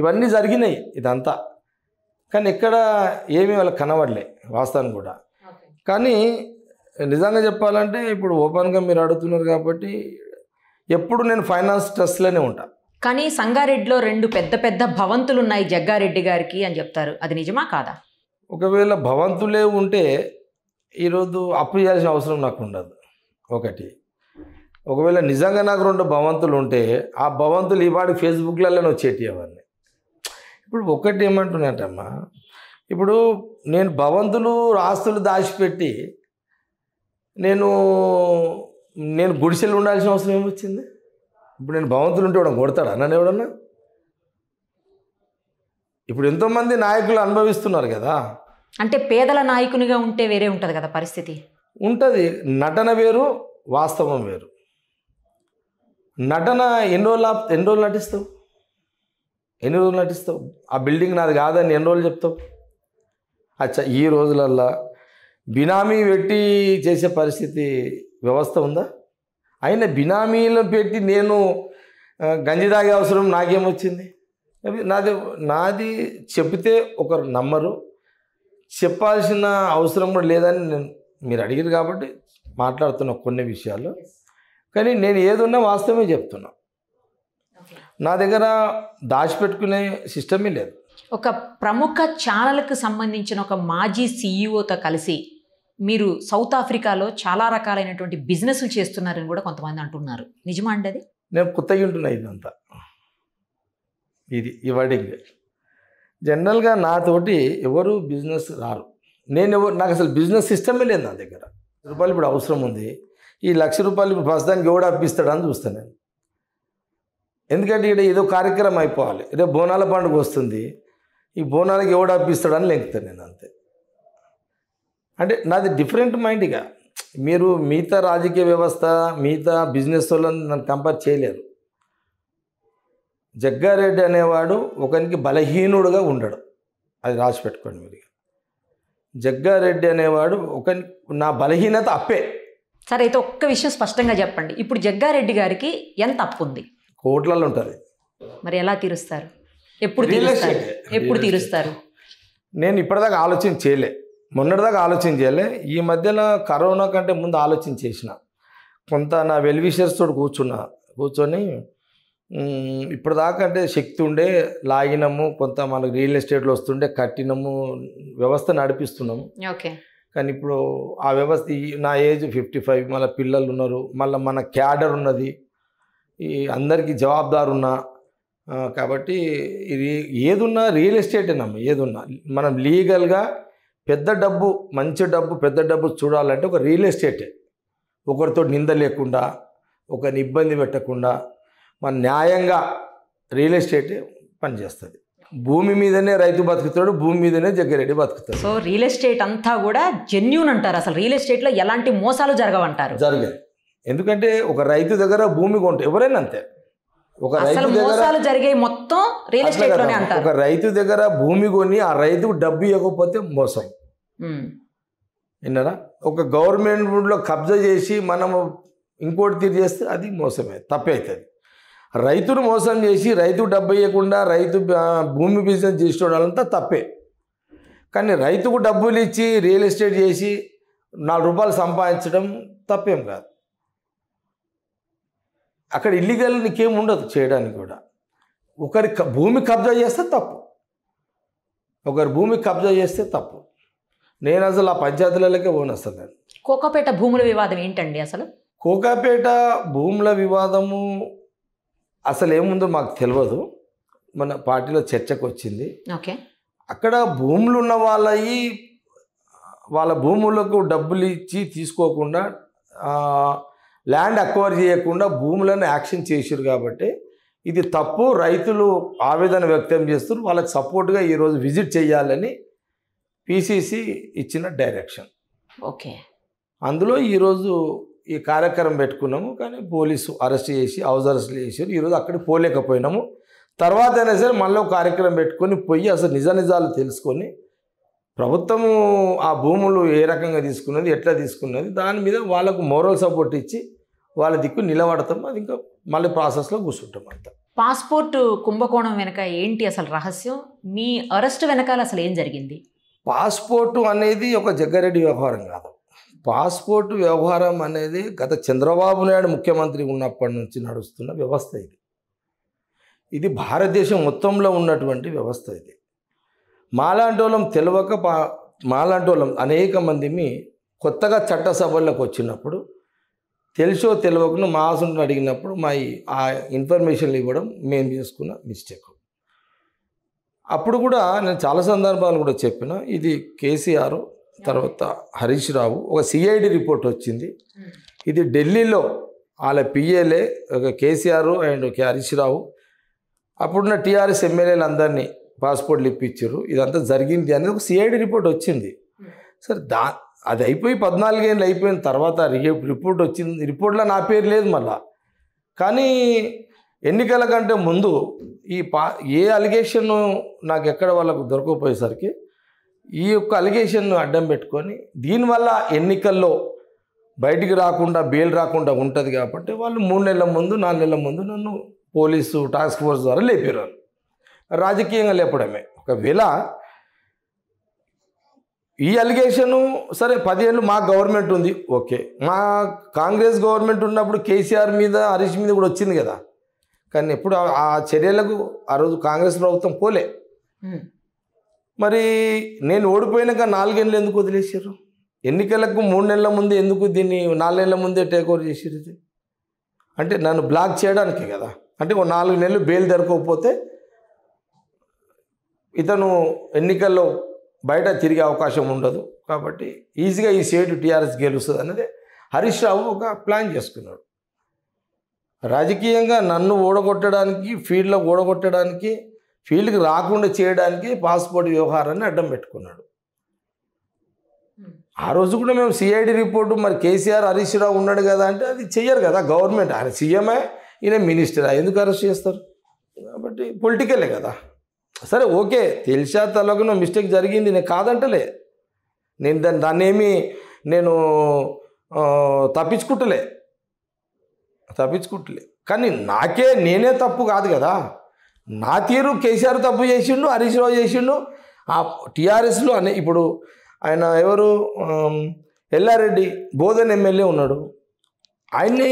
ఇవన్నీ జరిగినాయి ఇదంతా కానీ ఎక్కడ ఏమీ వాళ్ళకి కనబడలే వాస్తవం కూడా కానీ నిజంగా చెప్పాలంటే ఇప్పుడు ఓపెన్గా మీరు అడుగుతున్నారు కాబట్టి ఎప్పుడు నేను ఫైనాన్స్ ట్రస్ట్లోనే ఉంటాను కానీ సంగారెడ్డిలో రెండు పెద్ద పెద్ద భవంతులు ఉన్నాయి జగ్గారెడ్డి గారికి అని చెప్తారు అది నిజమా కాదా ఒకవేళ భవంతులే ఉంటే ఈరోజు అప్పు చేయాల్సిన అవసరం నాకు ఉండదు ఒకటి ఒకవేళ నిజంగా నాకు రెండు భవంతులు ఉంటే ఆ భవంతులు ఇవాడు ఫేస్బుక్లలోనే వచ్చేటి అవన్నీ ఇప్పుడు ఒకటి ఏమంటున్నాటమ్మా ఇప్పుడు నేను భవంతులు రాస్తులు దాచిపెట్టి నేను నేను గుడిసెలు ఉండాల్సిన అవసరం ఏమొచ్చింది ఇప్పుడు నేను భవంతులు ఉంటే ఇవ్వడం కొడతాడా నన్ను ఎవడన్నా ఇప్పుడు ఎంతోమంది నాయకులు అనుభవిస్తున్నారు కదా అంటే పేదల నాయకునిగా ఉంటే వేరే ఉంటుంది కదా పరిస్థితి ఉంటుంది నటన వేరు వాస్తవం వేరు నటన ఎన్ని రోజులు ఎన్ని రోజులు నటిస్తావు ఎన్ని రోజులు నటిస్తావు ఆ బిల్డింగ్ నాది కాదని ఎన్ని రోజులు చెప్తావు అచ్చా ఈ రోజులల్లా బినామీ పెట్టి చేసే పరిస్థితి వ్యవస్థ ఉందా ఆయన బినామీలు పెట్టి నేను గంజి తాగే అవసరం నాకేమొచ్చింది నాది నాది చెబితే ఒకరు నమ్మరు చెప్పాల్సిన అవసరం కూడా లేదని నేను మీరు అడిగారు కాబట్టి మాట్లాడుతున్న కొన్ని విషయాలు కానీ నేను ఏదున్నా వాస్తవమే చెప్తున్నా నా దగ్గర దాచిపెట్టుకునే సిస్టమే లేదు ఒక ప్రముఖ ఛానల్కి సంబంధించిన ఒక మాజీ సీఈఓతో కలిసి మీరు సౌత్ ఆఫ్రికాలో చాలా రకాలైనటువంటి బిజినెస్లు చేస్తున్నారని కూడా కొంతమంది అంటున్నారు నిజమా అండి అది నేను కొత్త ఉంటున్నా ఇదంతా ఇది ఈ వర్డింగ్ జనరల్గా నాతోటి ఎవరు బిజినెస్ రారు నేను ఎవరు నాకు అసలు బిజినెస్ సిస్టమే లేదు నా దగ్గర రూపాయలు ఇప్పుడు అవసరం ఉంది ఈ లక్ష రూపాయలు ఇప్పుడు ప్రస్తుతానికి ఎవడు అప్పిస్తాడు అని చూస్తాను నేను ఎందుకంటే ఇక్కడ ఏదో కార్యక్రమం అయిపోవాలి ఏదో బోనాల పండుగ వస్తుంది ఈ బోనాలకి ఎవడు అప్పిస్తాడని లెంకుతాను నేను అంతే అంటే నాది డిఫరెంట్ మైండ్ ఇక మీరు మిగతా రాజకీయ వ్యవస్థ మిగతా బిజినెస్ వాళ్ళని నన్ను కంపేర్ చేయలేరు జగ్గారెడ్డి అనేవాడు ఒకనికి బలహీనుడుగా ఉండడు అది రాసి పెట్టుకోండి మీరు జగ్గారెడ్డి అనేవాడు ఒక నా బలహీనత అప్పే సరే అయితే ఒక్క విషయం స్పష్టంగా చెప్పండి ఇప్పుడు జగ్గారెడ్డి గారికి ఎంత అప్పు ఉంది కోట్లలో ఉంటుంది మరి ఎలా తీరుస్తారు ఎప్పుడు ఎప్పుడు తీరుస్తారు నేను ఇప్పటిదాకా ఆలోచన చేయలేదు మొన్నటిదాకా ఆలోచన చేయలే ఈ మధ్యన కరోనా కంటే ముందు ఆలోచన చేసిన కొంత నా వెల్విషర్స్ తోడు కూర్చున్నా కూర్చొని ఇప్పటిదాకా అంటే శక్తి ఉండే లాగినము కొంత మనకు రియల్ ఎస్టేట్లో వస్తుండే కట్టినము వ్యవస్థ నడిపిస్తున్నాము ఓకే కానీ ఇప్పుడు ఆ వ్యవస్థ నా ఏజ్ ఫిఫ్టీ ఫైవ్ మళ్ళీ పిల్లలు ఉన్నారు మళ్ళీ మన క్యాడర్ ఉన్నది ఈ అందరికీ జవాబుదారు ఉన్నా కాబట్టి ఇది ఏదున్నా రియల్ ఎస్టేటేనమ్మా ఏదున్నా మనం లీగల్గా పెద్ద డబ్బు మంచి డబ్బు పెద్ద డబ్బు చూడాలంటే ఒక రియల్ ఎస్టేట్ ఒకరితో నింద లేకుండా ఒకరిని ఇబ్బంది పెట్టకుండా మన న్యాయంగా రియల్ ఎస్టేట్ పనిచేస్తుంది భూమి మీదనే రైతు బతుకుతాడు భూమి మీదనే జగ్గిరెడ్డి బతుకుతాడు సో రియల్ ఎస్టేట్ అంతా కూడా జెన్యున్ అంటారు అసలు రియల్ ఎస్టేట్లో ఎలాంటి మోసాలు జరగవంటారు జరగదు ఎందుకంటే ఒక రైతు దగ్గర భూమి కొంటారు ఎవరైనా అంతే ఒక రైతు మోసాలు జరిగే మొత్తం రియల్ ఎస్టేట్ లోనే అంటారు ఒక రైతు దగ్గర భూమి కొని ఆ రైతుకు డబ్బు ఇవ్వకపోతే మోసం విన్నారా ఒక గవర్నమెంట్లో కబ్జా చేసి మనం ఇంకోటి తీర్చేస్తే అది మోసమే తప్పైతుంది రైతును మోసం చేసి రైతు డబ్బు ఇవ్వకుండా రైతు భూమి బిజినెస్ చేసుకోవడాలంతా తప్పే కానీ రైతుకు డబ్బులు ఇచ్చి రియల్ ఎస్టేట్ చేసి నాలుగు రూపాయలు సంపాదించడం తప్పేం కాదు అక్కడ ఇల్లీగల్ నీకేం ఉండదు చేయడానికి కూడా ఒకరి భూమి కబ్జా చేస్తే తప్పు ఒకరి భూమి కబ్జా చేస్తే తప్పు నేను అసలు ఆ పంచాయతీలకే ఓన్ అసలు కోకాపేట భూముల వివాదం ఏంటండి అసలు కోకాపేట భూముల వివాదము అసలు ఏముందో మాకు తెలియదు మన పార్టీలో చర్చకు వచ్చింది ఓకే అక్కడ భూములు ఉన్న వాళ్ళవి వాళ్ళ భూములకు డబ్బులు ఇచ్చి తీసుకోకుండా ల్యాండ్ అక్వైర్ చేయకుండా భూములను యాక్షన్ చేశారు కాబట్టి ఇది తప్పు రైతులు ఆవేదన వ్యక్తం చేస్తున్నారు వాళ్ళకి సపోర్ట్గా ఈరోజు విజిట్ చేయాలని పిసిసి ఇచ్చిన డైరెక్షన్ ఓకే అందులో ఈరోజు ఈ కార్యక్రమం పెట్టుకున్నాము కానీ పోలీసు అరెస్ట్ చేసి హౌస్ అరెస్ట్ చేసారు ఈరోజు అక్కడికి పోలేకపోయినాము తర్వాత అయినా సరే మళ్ళీ కార్యక్రమం పెట్టుకొని పోయి అసలు నిజ నిజాలు తెలుసుకొని ప్రభుత్వము ఆ భూములు ఏ రకంగా తీసుకున్నది ఎట్లా తీసుకున్నది దాని మీద వాళ్ళకు మోరల్ సపోర్ట్ ఇచ్చి వాళ్ళ దిక్కు నిలబడతాం అది ఇంకా మళ్ళీ ప్రాసెస్లో కూర్చుంటాం అంత పాస్పోర్ట్ కుంభకోణం వెనక ఏంటి అసలు రహస్యం మీ అరెస్ట్ వెనకాల అసలు ఏం జరిగింది పాస్పోర్టు అనేది ఒక జగ్గారెడ్డి వ్యవహారం కాదు పాస్పోర్ట్ వ్యవహారం అనేది గత చంద్రబాబు నాయుడు ముఖ్యమంత్రి ఉన్నప్పటి నుంచి నడుస్తున్న వ్యవస్థ ఇది ఇది భారతదేశం మొత్తంలో ఉన్నటువంటి వ్యవస్థ ఇది మాలాంటోళం తెలియక పా మాలాంటోళం అనేక మందిని కొత్తగా చట్టసభల్లోకి వచ్చినప్పుడు తెలుసో తెలియకుండా మా ఆసుని అడిగినప్పుడు మా ఆ ఇన్ఫర్మేషన్లు ఇవ్వడం మేము చేసుకున్న మిస్టేక్ అప్పుడు కూడా నేను చాలా సందర్భాలు కూడా చెప్పిన ఇది కేసీఆర్ తర్వాత హరీష్ రావు ఒక సిఐడి రిపోర్ట్ వచ్చింది ఇది ఢిల్లీలో వాళ్ళ పిఏలే కేసీఆర్ అండ్ హరీష్ రావు అప్పుడున్న టీఆర్ఎస్ ఎమ్మెల్యేలు అందరినీ పాస్పోర్ట్లు ఇప్పించారు ఇదంతా జరిగింది అనేది ఒక సిఐడి రిపోర్ట్ వచ్చింది hmm. సార్ దా అది అయిపోయి పద్నాలుగేళ్ళు అయిపోయిన తర్వాత రిపోర్ట్ వచ్చింది రిపోర్ట్లో నా పేరు లేదు మళ్ళా కానీ ఎన్నికల కంటే ముందు ఈ పా ఏ అలిగేషన్ నాకు ఎక్కడ వాళ్ళకు దొరకకపోయేసరికి ఈ యొక్క అలిగేషన్ను అడ్డం పెట్టుకొని దీనివల్ల ఎన్నికల్లో బయటికి రాకుండా బెయిల్ రాకుండా ఉంటుంది కాబట్టి వాళ్ళు మూడు నెలల ముందు నాలుగు నెలల ముందు నన్ను పోలీసు టాస్క్ ఫోర్స్ ద్వారా లేపారు రాజకీయంగా లేపడమే ఒకవేళ ఈ అలిగేషను సరే ఏళ్ళు మా గవర్నమెంట్ ఉంది ఓకే మా కాంగ్రెస్ గవర్నమెంట్ ఉన్నప్పుడు కేసీఆర్ మీద హరీష్ మీద కూడా వచ్చింది కదా కానీ ఎప్పుడు ఆ చర్యలకు ఆ రోజు కాంగ్రెస్ ప్రభుత్వం పోలే మరి నేను ఓడిపోయినాక నాలుగేళ్ళు ఎందుకు వదిలేసారు ఎన్నికలకు మూడు నెలల ముందే ఎందుకు దీన్ని నాలుగేళ్ల ముందే టేక్ ఓవర్ చేసారు ఇది అంటే నన్ను బ్లాక్ చేయడానికి కదా అంటే ఒక నాలుగు నెలలు బెయిల్ దొరకకపోతే ఇతను ఎన్నికల్లో బయట తిరిగే అవకాశం ఉండదు కాబట్టి ఈజీగా ఈ సీటు టీఆర్ఎస్ గెలుస్తుంది అన్నది హరీష్ రావు ఒక ప్లాన్ చేసుకున్నాడు రాజకీయంగా నన్ను ఓడగొట్టడానికి ఫీల్డ్లో ఓడగొట్టడానికి ఫీల్డ్కి రాకుండా చేయడానికి పాస్పోర్ట్ వ్యవహారాన్ని అడ్డం పెట్టుకున్నాడు hmm. ఆ రోజు కూడా మేము సిఐడి రిపోర్టు మరి కేసీఆర్ హరీష్ రావు ఉన్నాడు కదా అంటే అది చెయ్యరు కదా గవర్నమెంట్ ఆయన సీఎమే ఈయన మినిస్టరా ఎందుకు అరెస్ట్ చేస్తారు కాబట్టి పొలిటికలే కదా సరే ఓకే తెలిసా తలకున మిస్టేక్ జరిగింది నేను కాదంటలే నేను దాన్ని దాన్నేమి నేను తప్పించుకుంటలే తప్పించుకుంటలే కానీ నాకే నేనే తప్పు కాదు కదా నా తీరు కేసీఆర్ తప్పు చేసిండు హరీష్ రావు చేసిండు ఆ టీఆర్ఎస్లో అనే ఇప్పుడు ఆయన ఎవరు ఎల్లారెడ్డి బోధన్ ఎమ్మెల్యే ఉన్నాడు ఆయన్నే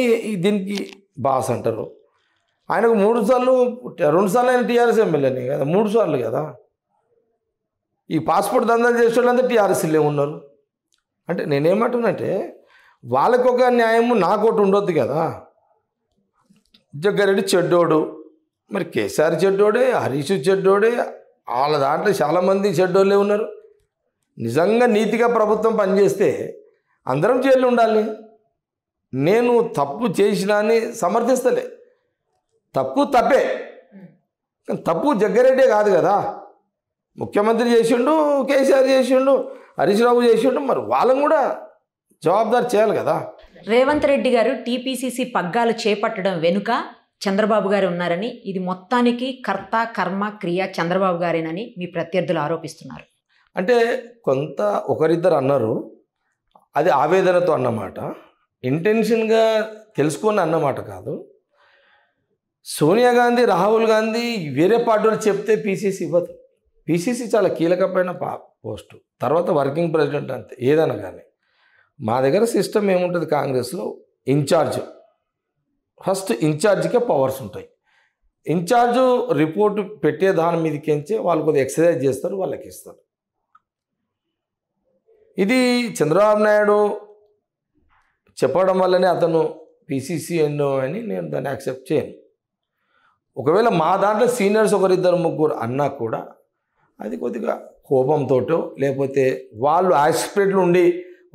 దీనికి బాస్ అంటారు ఆయనకు మూడు సార్లు రెండు సార్లు ఆయన టీఆర్ఎస్ ఎమ్మెల్యేనే కదా మూడు సార్లు కదా ఈ పాస్పోర్ట్ దందాలు చేసే వాళ్ళంతా టీఆర్ఎస్లే ఉన్నారు అంటే నేనేమంటున్నంటే వాళ్ళకు ఒక న్యాయము నాకోటి ఉండొద్దు కదా జగ్గారెడ్డి చెడ్డోడు మరి కేసీఆర్ చెడ్డోడే హరీష్ చెడ్డోడే వాళ్ళ దాంట్లో చాలామంది చెడ్డోళ్ళే ఉన్నారు నిజంగా నీతిగా ప్రభుత్వం పనిచేస్తే అందరం చేయాలి ఉండాలి నేను తప్పు చేసినా అని సమర్థిస్తలే తప్పు తప్పే తప్పు జగ్గారెడ్డే కాదు కదా ముఖ్యమంత్రి చేసిండు కేసీఆర్ చేసిండు హరీష్ రావు చేసిండు మరి వాళ్ళని కూడా జవాబుదారు చేయాలి కదా రేవంత్ రెడ్డి గారు టీపీసీసీ పగ్గాలు చేపట్టడం వెనుక చంద్రబాబు గారు ఉన్నారని ఇది మొత్తానికి కర్త కర్మ క్రియ చంద్రబాబు గారేనని మీ ప్రత్యర్థులు ఆరోపిస్తున్నారు అంటే కొంత ఒకరిద్దరు అన్నారు అది ఆవేదనతో అన్నమాట ఇంటెన్షన్గా తెలుసుకొని అన్నమాట కాదు సోనియా గాంధీ రాహుల్ గాంధీ వేరే పార్టీలు చెప్తే పీసీసీ ఇవ్వదు పీసీసీ చాలా కీలకమైన పా పోస్టు తర్వాత వర్కింగ్ ప్రెసిడెంట్ అంతే ఏదైనా కానీ మా దగ్గర సిస్టమ్ ఏముంటుంది కాంగ్రెస్లో ఇన్ఛార్జ్ ఫస్ట్ ఇన్ఛార్జ్కే పవర్స్ ఉంటాయి ఇన్ఛార్జ్ రిపోర్ట్ పెట్టే దాని మీదకించే వాళ్ళు కొద్దిగా ఎక్సర్సైజ్ చేస్తారు వాళ్ళకి ఇస్తారు ఇది చంద్రబాబు నాయుడు చెప్పడం వల్లనే అతను పీసీసీ ఎన్నో అని నేను దాన్ని యాక్సెప్ట్ చేయను ఒకవేళ మా దాంట్లో సీనియర్స్ ఒకరిద్దరు ముగ్గురు అన్నా కూడా అది కొద్దిగా కోపంతో లేకపోతే వాళ్ళు యాక్సిడెంట్లు ఉండి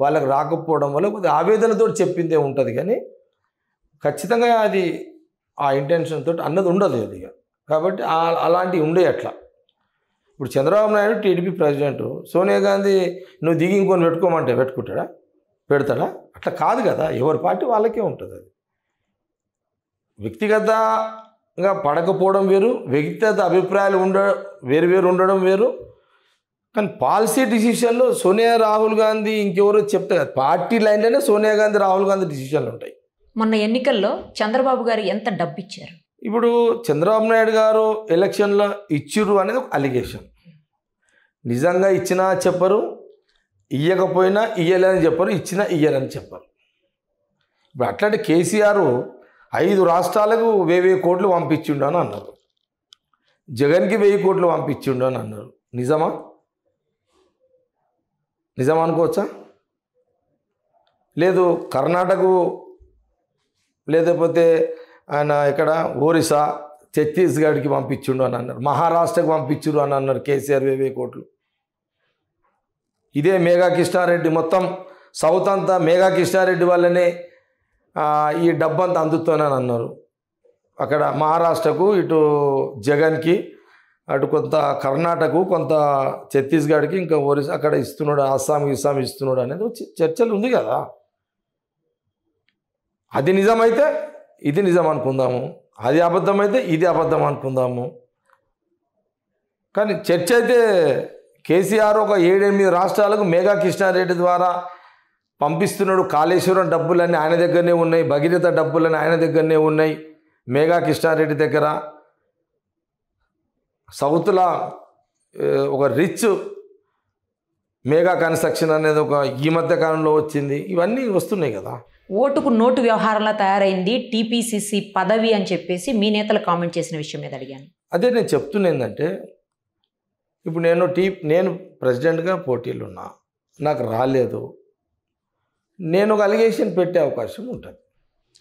వాళ్ళకి రాకపోవడం వల్ల కొద్దిగా ఆవేదనతో చెప్పిందే ఉంటుంది కానీ ఖచ్చితంగా అది ఆ ఇంటెన్షన్ తోటి అన్నది ఉండదు అది కాబట్టి అలాంటివి ఉండే అట్లా ఇప్పుడు చంద్రబాబు నాయుడు టీడీపీ ప్రెసిడెంట్ సోనియా గాంధీ నువ్వు దిగి ఇంకొని పెట్టుకోమంటే పెట్టుకుంటాడా పెడతాడా అట్లా కాదు కదా ఎవరి పార్టీ వాళ్ళకే ఉంటుంది అది వ్యక్తిగత ఇంకా పడకపోవడం వేరు వ్యక్తిగత అభిప్రాయాలు ఉండ వేరు వేరు ఉండడం వేరు కానీ పాలసీ డిసిషన్లో సోనియా రాహుల్ గాంధీ ఇంకెవరో చెప్తే కదా పార్టీ లైన్లోనే సోనియా గాంధీ రాహుల్ గాంధీ డిసిషన్లు ఉంటాయి మొన్న ఎన్నికల్లో చంద్రబాబు గారు ఎంత డబ్బు ఇచ్చారు ఇప్పుడు చంద్రబాబు నాయుడు గారు ఎలక్షన్లో ఇచ్చిర్రు అనేది ఒక అలిగేషన్ నిజంగా ఇచ్చినా చెప్పరు ఇయ్యకపోయినా ఇయ్యలేదని చెప్పరు ఇచ్చినా ఇయ్యరని చెప్పరు ఇప్పుడు అట్లాంటి కేసీఆర్ ఐదు రాష్ట్రాలకు వెయ్యి వెయ్యి కోట్లు పంపించిండు అని అన్నారు జగన్కి వెయ్యి కోట్లు పంపించిండు అని అన్నారు నిజమా నిజమా అనుకోవచ్చా లేదు కర్ణాటక లేకపోతే ఆయన ఇక్కడ ఒరిస్సా ఛత్తీస్గఢ్కి పంపించిండు అని అన్నారు మహారాష్ట్రకు పంపించుడు అని అన్నారు కేసీఆర్ వెయ్యి కోట్లు ఇదే మేఘా కృష్ణారెడ్డి మొత్తం సౌత్ అంతా మేఘా కృష్ణారెడ్డి వల్లనే ఈ డబ్బంతా అందుతోనని అన్నారు అక్కడ మహారాష్ట్రకు ఇటు జగన్కి అటు కొంత కర్ణాటకకు కొంత ఛత్తీస్గఢ్కి ఇంకా ఒరిస్సా అక్కడ ఇస్తున్నాడు అస్సాం ఇస్సాం ఇస్తున్నాడు అనేది చర్చలు ఉంది కదా అది నిజమైతే ఇది నిజం అనుకుందాము అది అబద్ధమైతే ఇది అబద్ధం అనుకుందాము కానీ చర్చ అయితే కేసీఆర్ ఒక ఏడెనిమిది రాష్ట్రాలకు మేఘా కృష్ణారెడ్డి ద్వారా పంపిస్తున్నాడు కాళేశ్వరం డబ్బులన్నీ ఆయన దగ్గరనే ఉన్నాయి భగీరథ డబ్బులన్నీ ఆయన దగ్గరనే ఉన్నాయి మేఘా కృష్ణారెడ్డి దగ్గర సౌత్ల ఒక రిచ్ మేఘా కన్స్ట్రక్షన్ అనేది ఒక ఈ మధ్య కాలంలో వచ్చింది ఇవన్నీ వస్తున్నాయి కదా ఓటుకు నోటు వ్యవహారంలో తయారైంది టీపీసీసీ పదవి అని చెప్పేసి మీ నేతలు కామెంట్ చేసిన విషయం మీద అడిగాను అదే నేను చెప్తున్నా ఏంటంటే ఇప్పుడు నేను టీ నేను ప్రెసిడెంట్గా పోటీలు ఉన్నా నాకు రాలేదు నేను ఒక అలిగేషన్ పెట్టే అవకాశం ఉంటుంది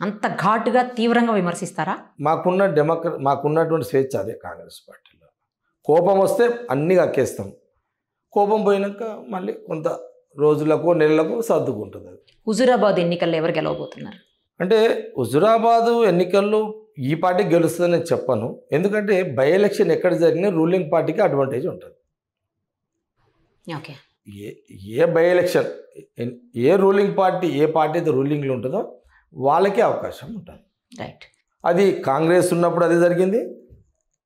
అంత ఘాటుగా తీవ్రంగా విమర్శిస్తారా మాకున్న డెమోక్ర మాకున్నటువంటి స్వేచ్ఛ అదే కాంగ్రెస్ పార్టీలో కోపం వస్తే అన్నీ కక్కేస్తాం కోపం పోయినాక మళ్ళీ కొంత రోజులకు నెలలకు సర్దుకుంటుంది అది హుజురాబాద్ ఎన్నికల్లో ఎవరు గెలవబోతున్నారు అంటే హుజురాబాదు ఎన్నికల్లో ఈ పార్టీ గెలుస్తుందని చెప్పను ఎందుకంటే బై ఎలక్షన్ ఎక్కడ జరిగినా రూలింగ్ పార్టీకి అడ్వాంటేజ్ ఉంటుంది ఓకే ఏ ఏ బై ఎలక్షన్ ఏ రూలింగ్ పార్టీ ఏ పార్టీ అయితే రూలింగ్లో ఉంటుందో వాళ్ళకే అవకాశం ఉంటుంది రైట్ అది కాంగ్రెస్ ఉన్నప్పుడు అదే జరిగింది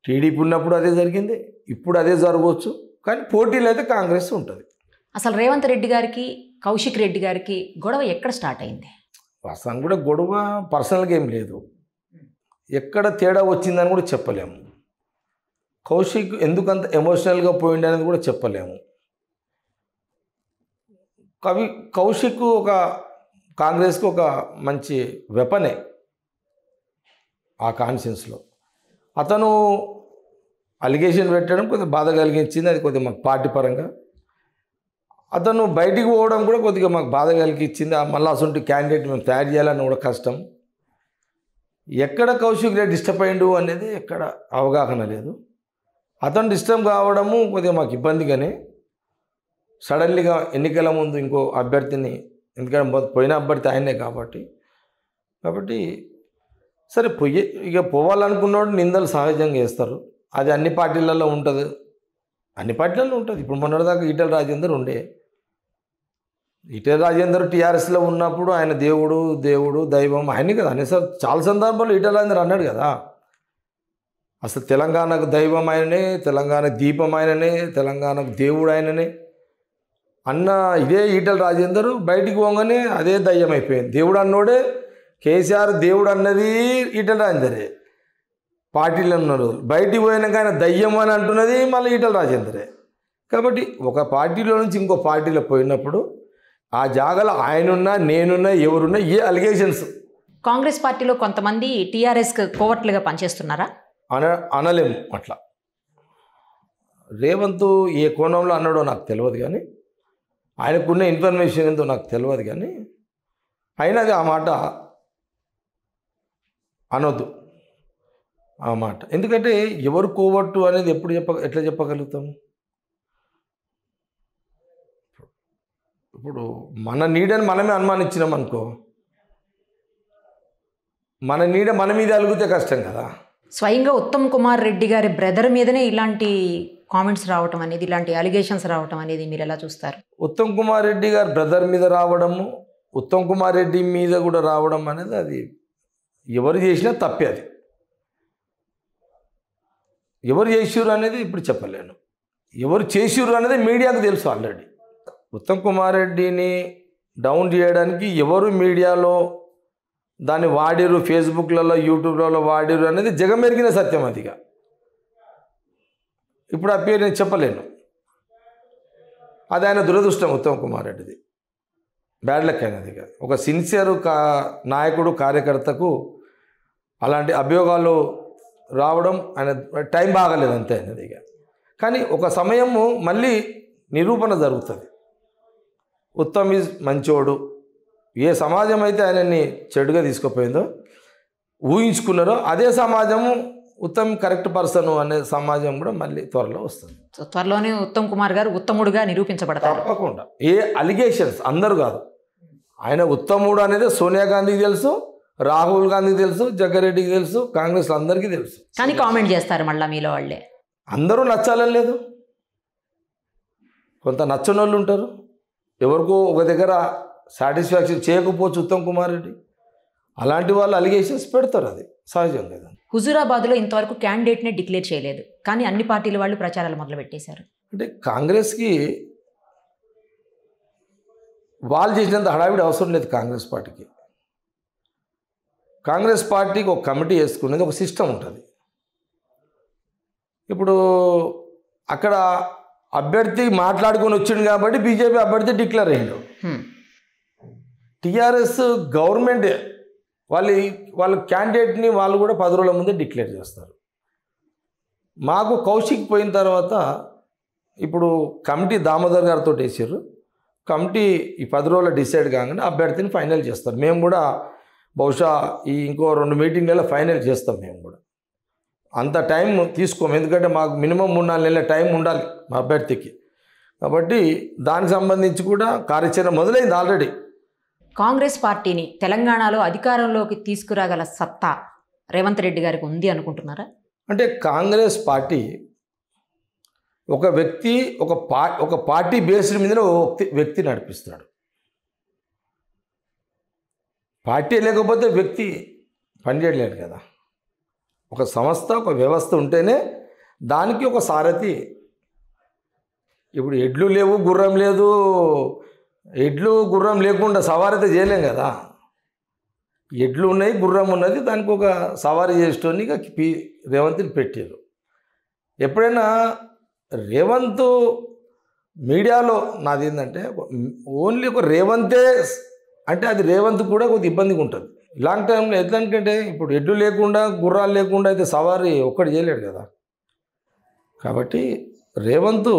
టీడీపీ ఉన్నప్పుడు అదే జరిగింది ఇప్పుడు అదే జరగవచ్చు కానీ పోటీలు అయితే కాంగ్రెస్ ఉంటుంది అసలు రేవంత్ రెడ్డి గారికి కౌశిక్ రెడ్డి గారికి గొడవ ఎక్కడ స్టార్ట్ అయింది అసలు కూడా గొడవ పర్సనల్గా ఏం లేదు ఎక్కడ తేడా వచ్చిందని కూడా చెప్పలేము కౌశిక్ ఎందుకంత ఎమోషనల్గా పోయిండనేది కూడా చెప్పలేము కవి కౌశిక్ ఒక కాంగ్రెస్కి ఒక మంచి వెపనే ఆ కాన్షియన్స్లో అతను అలిగేషన్ పెట్టడం కొద్దిగా బాధ కలిగించింది అది కొద్దిగా మాకు పార్టీ పరంగా అతను బయటికి పోవడం కూడా కొద్దిగా మాకు బాధ కలిగించింది మళ్ళీ అసలు క్యాండిడేట్ మేము తయారు చేయాలని కూడా కష్టం ఎక్కడ కౌశిక్ రెడ్డి డిస్టర్బ్ అయ్యిండు అనేది ఎక్కడ అవగాహన లేదు అతను డిస్టర్బ్ కావడము కొద్దిగా మాకు ఇబ్బందిగానే సడన్లీగా ఎన్నికల ముందు ఇంకో అభ్యర్థిని ఎందుకంటే పోయిన అభ్యర్థి ఆయనే కాబట్టి కాబట్టి సరే పొయ్యి ఇక పోవాలనుకున్నవాడు నిందలు సహజంగా వేస్తారు అది అన్ని పార్టీలలో ఉంటుంది అన్ని పార్టీలలో ఉంటుంది ఇప్పుడు మొన్నటిదాకా ఈటల రాజేందర్ ఉండే ఈటల రాజేందర్ టీఆర్ఎస్లో ఉన్నప్పుడు ఆయన దేవుడు దేవుడు దైవం ఆయనే కదా సార్ చాలా సందర్భాల్లో ఈటల రాజేందర్ అన్నాడు కదా అసలు తెలంగాణకు దైవం ఆయననే తెలంగాణ దీపం ఆయననే తెలంగాణకు దేవుడు ఆయననే అన్న ఇదే ఈటల రాజేందర్ బయటికి పోగానే అదే దయ్యం అయిపోయింది దేవుడు అన్నోడే కేసీఆర్ దేవుడు అన్నది ఈటల రాజేందరే పార్టీలు అన్నారు బయటికి పోయినాక ఆయన దయ్యం అని అంటున్నది మళ్ళీ ఈటల రాజేందరే కాబట్టి ఒక పార్టీలో నుంచి ఇంకో పార్టీలో పోయినప్పుడు ఆ జాగాలో ఆయనున్నా నేనున్నా ఎవరున్నా ఏ అలిగేషన్స్ కాంగ్రెస్ పార్టీలో కొంతమంది టీఆర్ఎస్ కోవట్లుగా పనిచేస్తున్నారా అన అనలేము అట్లా రేవంత్ ఏ కోణంలో అన్నాడో నాకు తెలియదు కానీ ఆయనకున్న ఇన్ఫర్మేషన్ ఏందో నాకు తెలియదు కానీ అయినది ఆ మాట అనొద్దు ఆ మాట ఎందుకంటే ఎవరు కోవట్టు అనేది ఎప్పుడు చెప్ప ఎట్లా చెప్పగలుగుతాము ఇప్పుడు మన నీడని మనమే అనుమానించినాం అనుకో మన నీడ మన మీద అలిగితే కష్టం కదా స్వయంగా ఉత్తమ్ కుమార్ రెడ్డి గారి బ్రదర్ మీదనే ఇలాంటి కామెంట్స్ రావటం అనేది ఇలాంటి అలిగేషన్స్ రావటం అనేది మీరు ఎలా చూస్తారు ఉత్తమ్ కుమార్ రెడ్డి గారు బ్రదర్ మీద రావడము ఉత్తమ్ కుమార్ రెడ్డి మీద కూడా రావడం అనేది అది ఎవరు చేసినా తప్పే అది ఎవరు చేసారు అనేది ఇప్పుడు చెప్పలేను ఎవరు చేసారు అనేది మీడియాకు తెలుసు ఆల్రెడీ ఉత్తమ్ కుమార్ రెడ్డిని డౌన్ చేయడానికి ఎవరు మీడియాలో దాన్ని వాడిరు ఫేస్బుక్లలో యూట్యూబ్లలో వాడిరు అనేది జగమెరిగిన సత్యం అదిగా ఇప్పుడు ఆ పేరు నేను చెప్పలేను అది ఆయన దురదృష్టం ఉత్తమ్ కుమార్ రెడ్డిది బ్యాడ్ లక్ అయినది కాదు ఒక సిన్సియర్ కా నాయకుడు కార్యకర్తకు అలాంటి అభియోగాలు రావడం ఆయన టైం బాగలేదు అంతే అయినది ఇక కానీ ఒక సమయము మళ్ళీ నిరూపణ జరుగుతుంది ఉత్తమ్ ఈజ్ మంచోడు ఏ సమాజం అయితే ఆయనని చెడుగా తీసుకుపోయిందో ఊహించుకున్నారో అదే సమాజము ఉత్తమ్ కరెక్ట్ పర్సన్ అనే సమాజం కూడా మళ్ళీ త్వరలో వస్తుంది త్వరలోనే ఉత్తమ్ కుమార్ గారు ఉత్తముడుగా నిరూపించబడతారు తప్పకుండా ఏ అలిగేషన్స్ అందరు కాదు ఆయన ఉత్తముడు అనేది సోనియా గాంధీకి తెలుసు రాహుల్ గాంధీకి తెలుసు జగ్గారెడ్డికి తెలుసు కాంగ్రెస్ అందరికీ తెలుసు కానీ కామెంట్ చేస్తారు మళ్ళీ మీలో వాళ్ళే అందరూ నచ్చాలని లేదు కొంత నచ్చని వాళ్ళు ఉంటారు ఎవరికో ఒక దగ్గర సాటిస్ఫాక్షన్ చేయకపోవచ్చు ఉత్తమ్ కుమార్ రెడ్డి అలాంటి వాళ్ళు అలిగేషన్స్ పెడతారు అది సహజం కదా హుజూరాబాద్లో ఇంతవరకు క్యాండిడేట్ని డిక్లేర్ చేయలేదు కానీ అన్ని పార్టీల వాళ్ళు ప్రచారాలు మొదలుపెట్టేశారు అంటే కాంగ్రెస్కి వాళ్ళు చేసినంత హడావిడి అవసరం లేదు కాంగ్రెస్ పార్టీకి కాంగ్రెస్ పార్టీకి ఒక కమిటీ వేసుకునేది ఒక సిస్టమ్ ఉంటుంది ఇప్పుడు అక్కడ అభ్యర్థి మాట్లాడుకొని వచ్చిండు కాబట్టి బీజేపీ అభ్యర్థి డిక్లేర్ అయ్యాడు టీఆర్ఎస్ గవర్నమెంట్ వాళ్ళు వాళ్ళ క్యాండిడేట్ని వాళ్ళు కూడా పది రోజుల ముందే డిక్లేర్ చేస్తారు మాకు కౌశిక్ పోయిన తర్వాత ఇప్పుడు కమిటీ దామోదర్ గారితో వేసారు కమిటీ ఈ పది రోజుల డిసైడ్ కాగానే అభ్యర్థిని ఫైనల్ చేస్తారు మేము కూడా బహుశా ఈ ఇంకో రెండు మీటింగ్లలో ఫైనల్ చేస్తాం మేము కూడా అంత టైం తీసుకోము ఎందుకంటే మాకు మినిమం మూడు నాలుగు నెలల టైం ఉండాలి మా అభ్యర్థికి కాబట్టి దానికి సంబంధించి కూడా కార్యాచరణ మొదలైంది ఆల్రెడీ కాంగ్రెస్ పార్టీని తెలంగాణలో అధికారంలోకి తీసుకురాగల సత్తా రేవంత్ రెడ్డి గారికి ఉంది అనుకుంటున్నారా అంటే కాంగ్రెస్ పార్టీ ఒక వ్యక్తి ఒక పా ఒక పార్టీ బేస్డ్ మీద వ్యక్తి వ్యక్తి నడిపిస్తున్నాడు పార్టీ లేకపోతే వ్యక్తి పనిచేయలేడు కదా ఒక సంస్థ ఒక వ్యవస్థ ఉంటేనే దానికి ఒక సారథి ఇప్పుడు ఎడ్లు లేవు గుర్రం లేదు ఎడ్లు గుర్రం లేకుండా సవారీ అయితే చేయలేం కదా ఎడ్లు ఉన్నాయి గుర్రం ఉన్నది దానికి ఒక సవారీ చేసేటోని పి రేవంత్ని పెట్టారు ఎప్పుడైనా రేవంత్ మీడియాలో నాది ఏంటంటే ఓన్లీ ఒక రేవంతే అంటే అది రేవంత్ కూడా కొద్ది ఇబ్బందిగా ఉంటుంది లాంగ్ టైంలో ఎట్లంటే ఇప్పుడు ఎడ్లు లేకుండా గుర్రాలు లేకుండా అయితే సవారీ ఒక్కటి చేయలేడు కదా కాబట్టి రేవంత్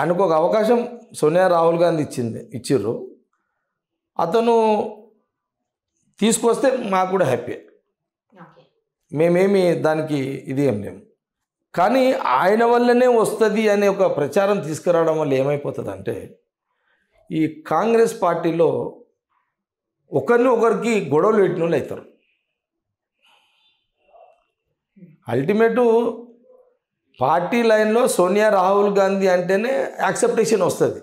ఆయనకు ఒక అవకాశం సోనియా రాహుల్ గాంధీ ఇచ్చింది ఇచ్చిర్రు అతను తీసుకొస్తే మాకు కూడా హ్యాపీ మేమేమి దానికి ఇది ఏం లేము కానీ ఆయన వల్లనే వస్తుంది అనే ఒక ప్రచారం తీసుకురావడం వల్ల ఏమైపోతుందంటే ఈ కాంగ్రెస్ పార్టీలో ఒకరిని ఒకరికి గొడవలు పెట్టిన వాళ్ళు అవుతారు అల్టిమేటు పార్టీ లైన్లో సోనియా రాహుల్ గాంధీ అంటేనే యాక్సెప్టేషన్ వస్తుంది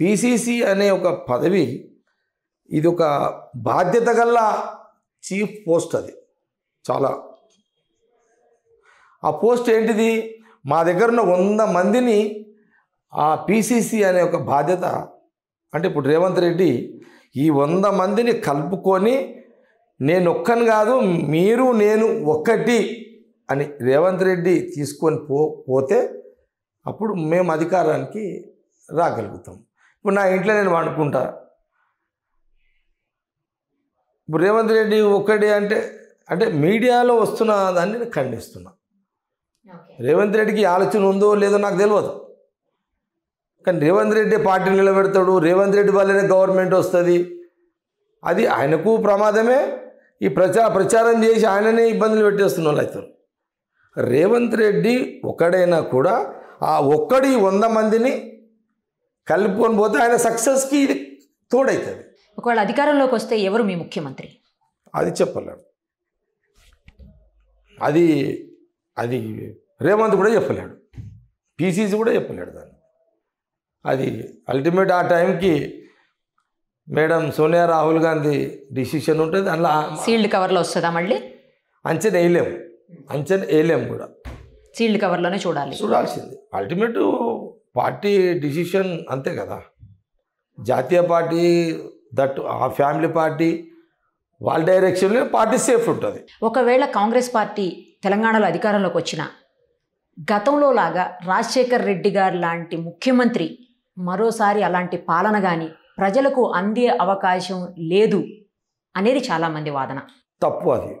పిసిసి అనే ఒక పదవి ఇది ఒక బాధ్యత గల్లా చీఫ్ పోస్ట్ అది చాలా ఆ పోస్ట్ ఏంటిది మా దగ్గర ఉన్న వంద మందిని ఆ పిసిసి అనే ఒక బాధ్యత అంటే ఇప్పుడు రేవంత్ రెడ్డి ఈ వంద మందిని కలుపుకొని నేను ఒక్కను కాదు మీరు నేను ఒక్కటి అని రేవంత్ రెడ్డి తీసుకొని పో పోతే అప్పుడు మేము అధికారానికి రాగలుగుతాం ఇప్పుడు నా ఇంట్లో నేను వండుకుంటా ఇప్పుడు రేవంత్ రెడ్డి ఒక్కడే అంటే అంటే మీడియాలో వస్తున్న దాన్ని నేను ఖండిస్తున్నా రేవంత్ రెడ్డికి ఆలోచన ఉందో లేదో నాకు తెలియదు కానీ రేవంత్ రెడ్డి పార్టీ నిలబెడతాడు రేవంత్ రెడ్డి వల్లనే గవర్నమెంట్ వస్తుంది అది ఆయనకు ప్రమాదమే ఈ ప్రచార ప్రచారం చేసి ఆయననే ఇబ్బందులు పెట్టేస్తున్న వాళ్ళు అవుతారు రేవంత్ రెడ్డి ఒక్కడైనా కూడా ఆ ఒక్కడి వంద మందిని కలుపుకొని పోతే ఆయన సక్సెస్కి ఇది తోడవుతుంది ఒకవేళ అధికారంలోకి వస్తే ఎవరు మీ ముఖ్యమంత్రి అది చెప్పలేము అది అది రేవంత్ కూడా చెప్పలేడు పీసీసీ కూడా చెప్పలేడు దాన్ని అది అల్టిమేట్ ఆ టైంకి మేడం సోనియా రాహుల్ గాంధీ డిసిషన్ ఉంటుంది అందులో సీల్డ్ కవర్లో వస్తుందా మళ్ళీ అంచనా వేయలేము అంచనా వేయలేం కూడా సీల్డ్ కవర్లోనే చూడాలి చూడాల్సింది అల్టిమేట్ పార్టీ డిసిషన్ అంతే కదా జాతీయ పార్టీ దట్ ఆ ఫ్యామిలీ పార్టీ వాళ్ళ డైరెక్షన్లో పార్టీ సేఫ్ ఉంటుంది ఒకవేళ కాంగ్రెస్ పార్టీ తెలంగాణలో అధికారంలోకి వచ్చిన గతంలో లాగా రాజశేఖర్ రెడ్డి గారు లాంటి ముఖ్యమంత్రి మరోసారి అలాంటి పాలన కానీ ప్రజలకు అందే అవకాశం లేదు అనేది చాలామంది వాదన తప్పు అది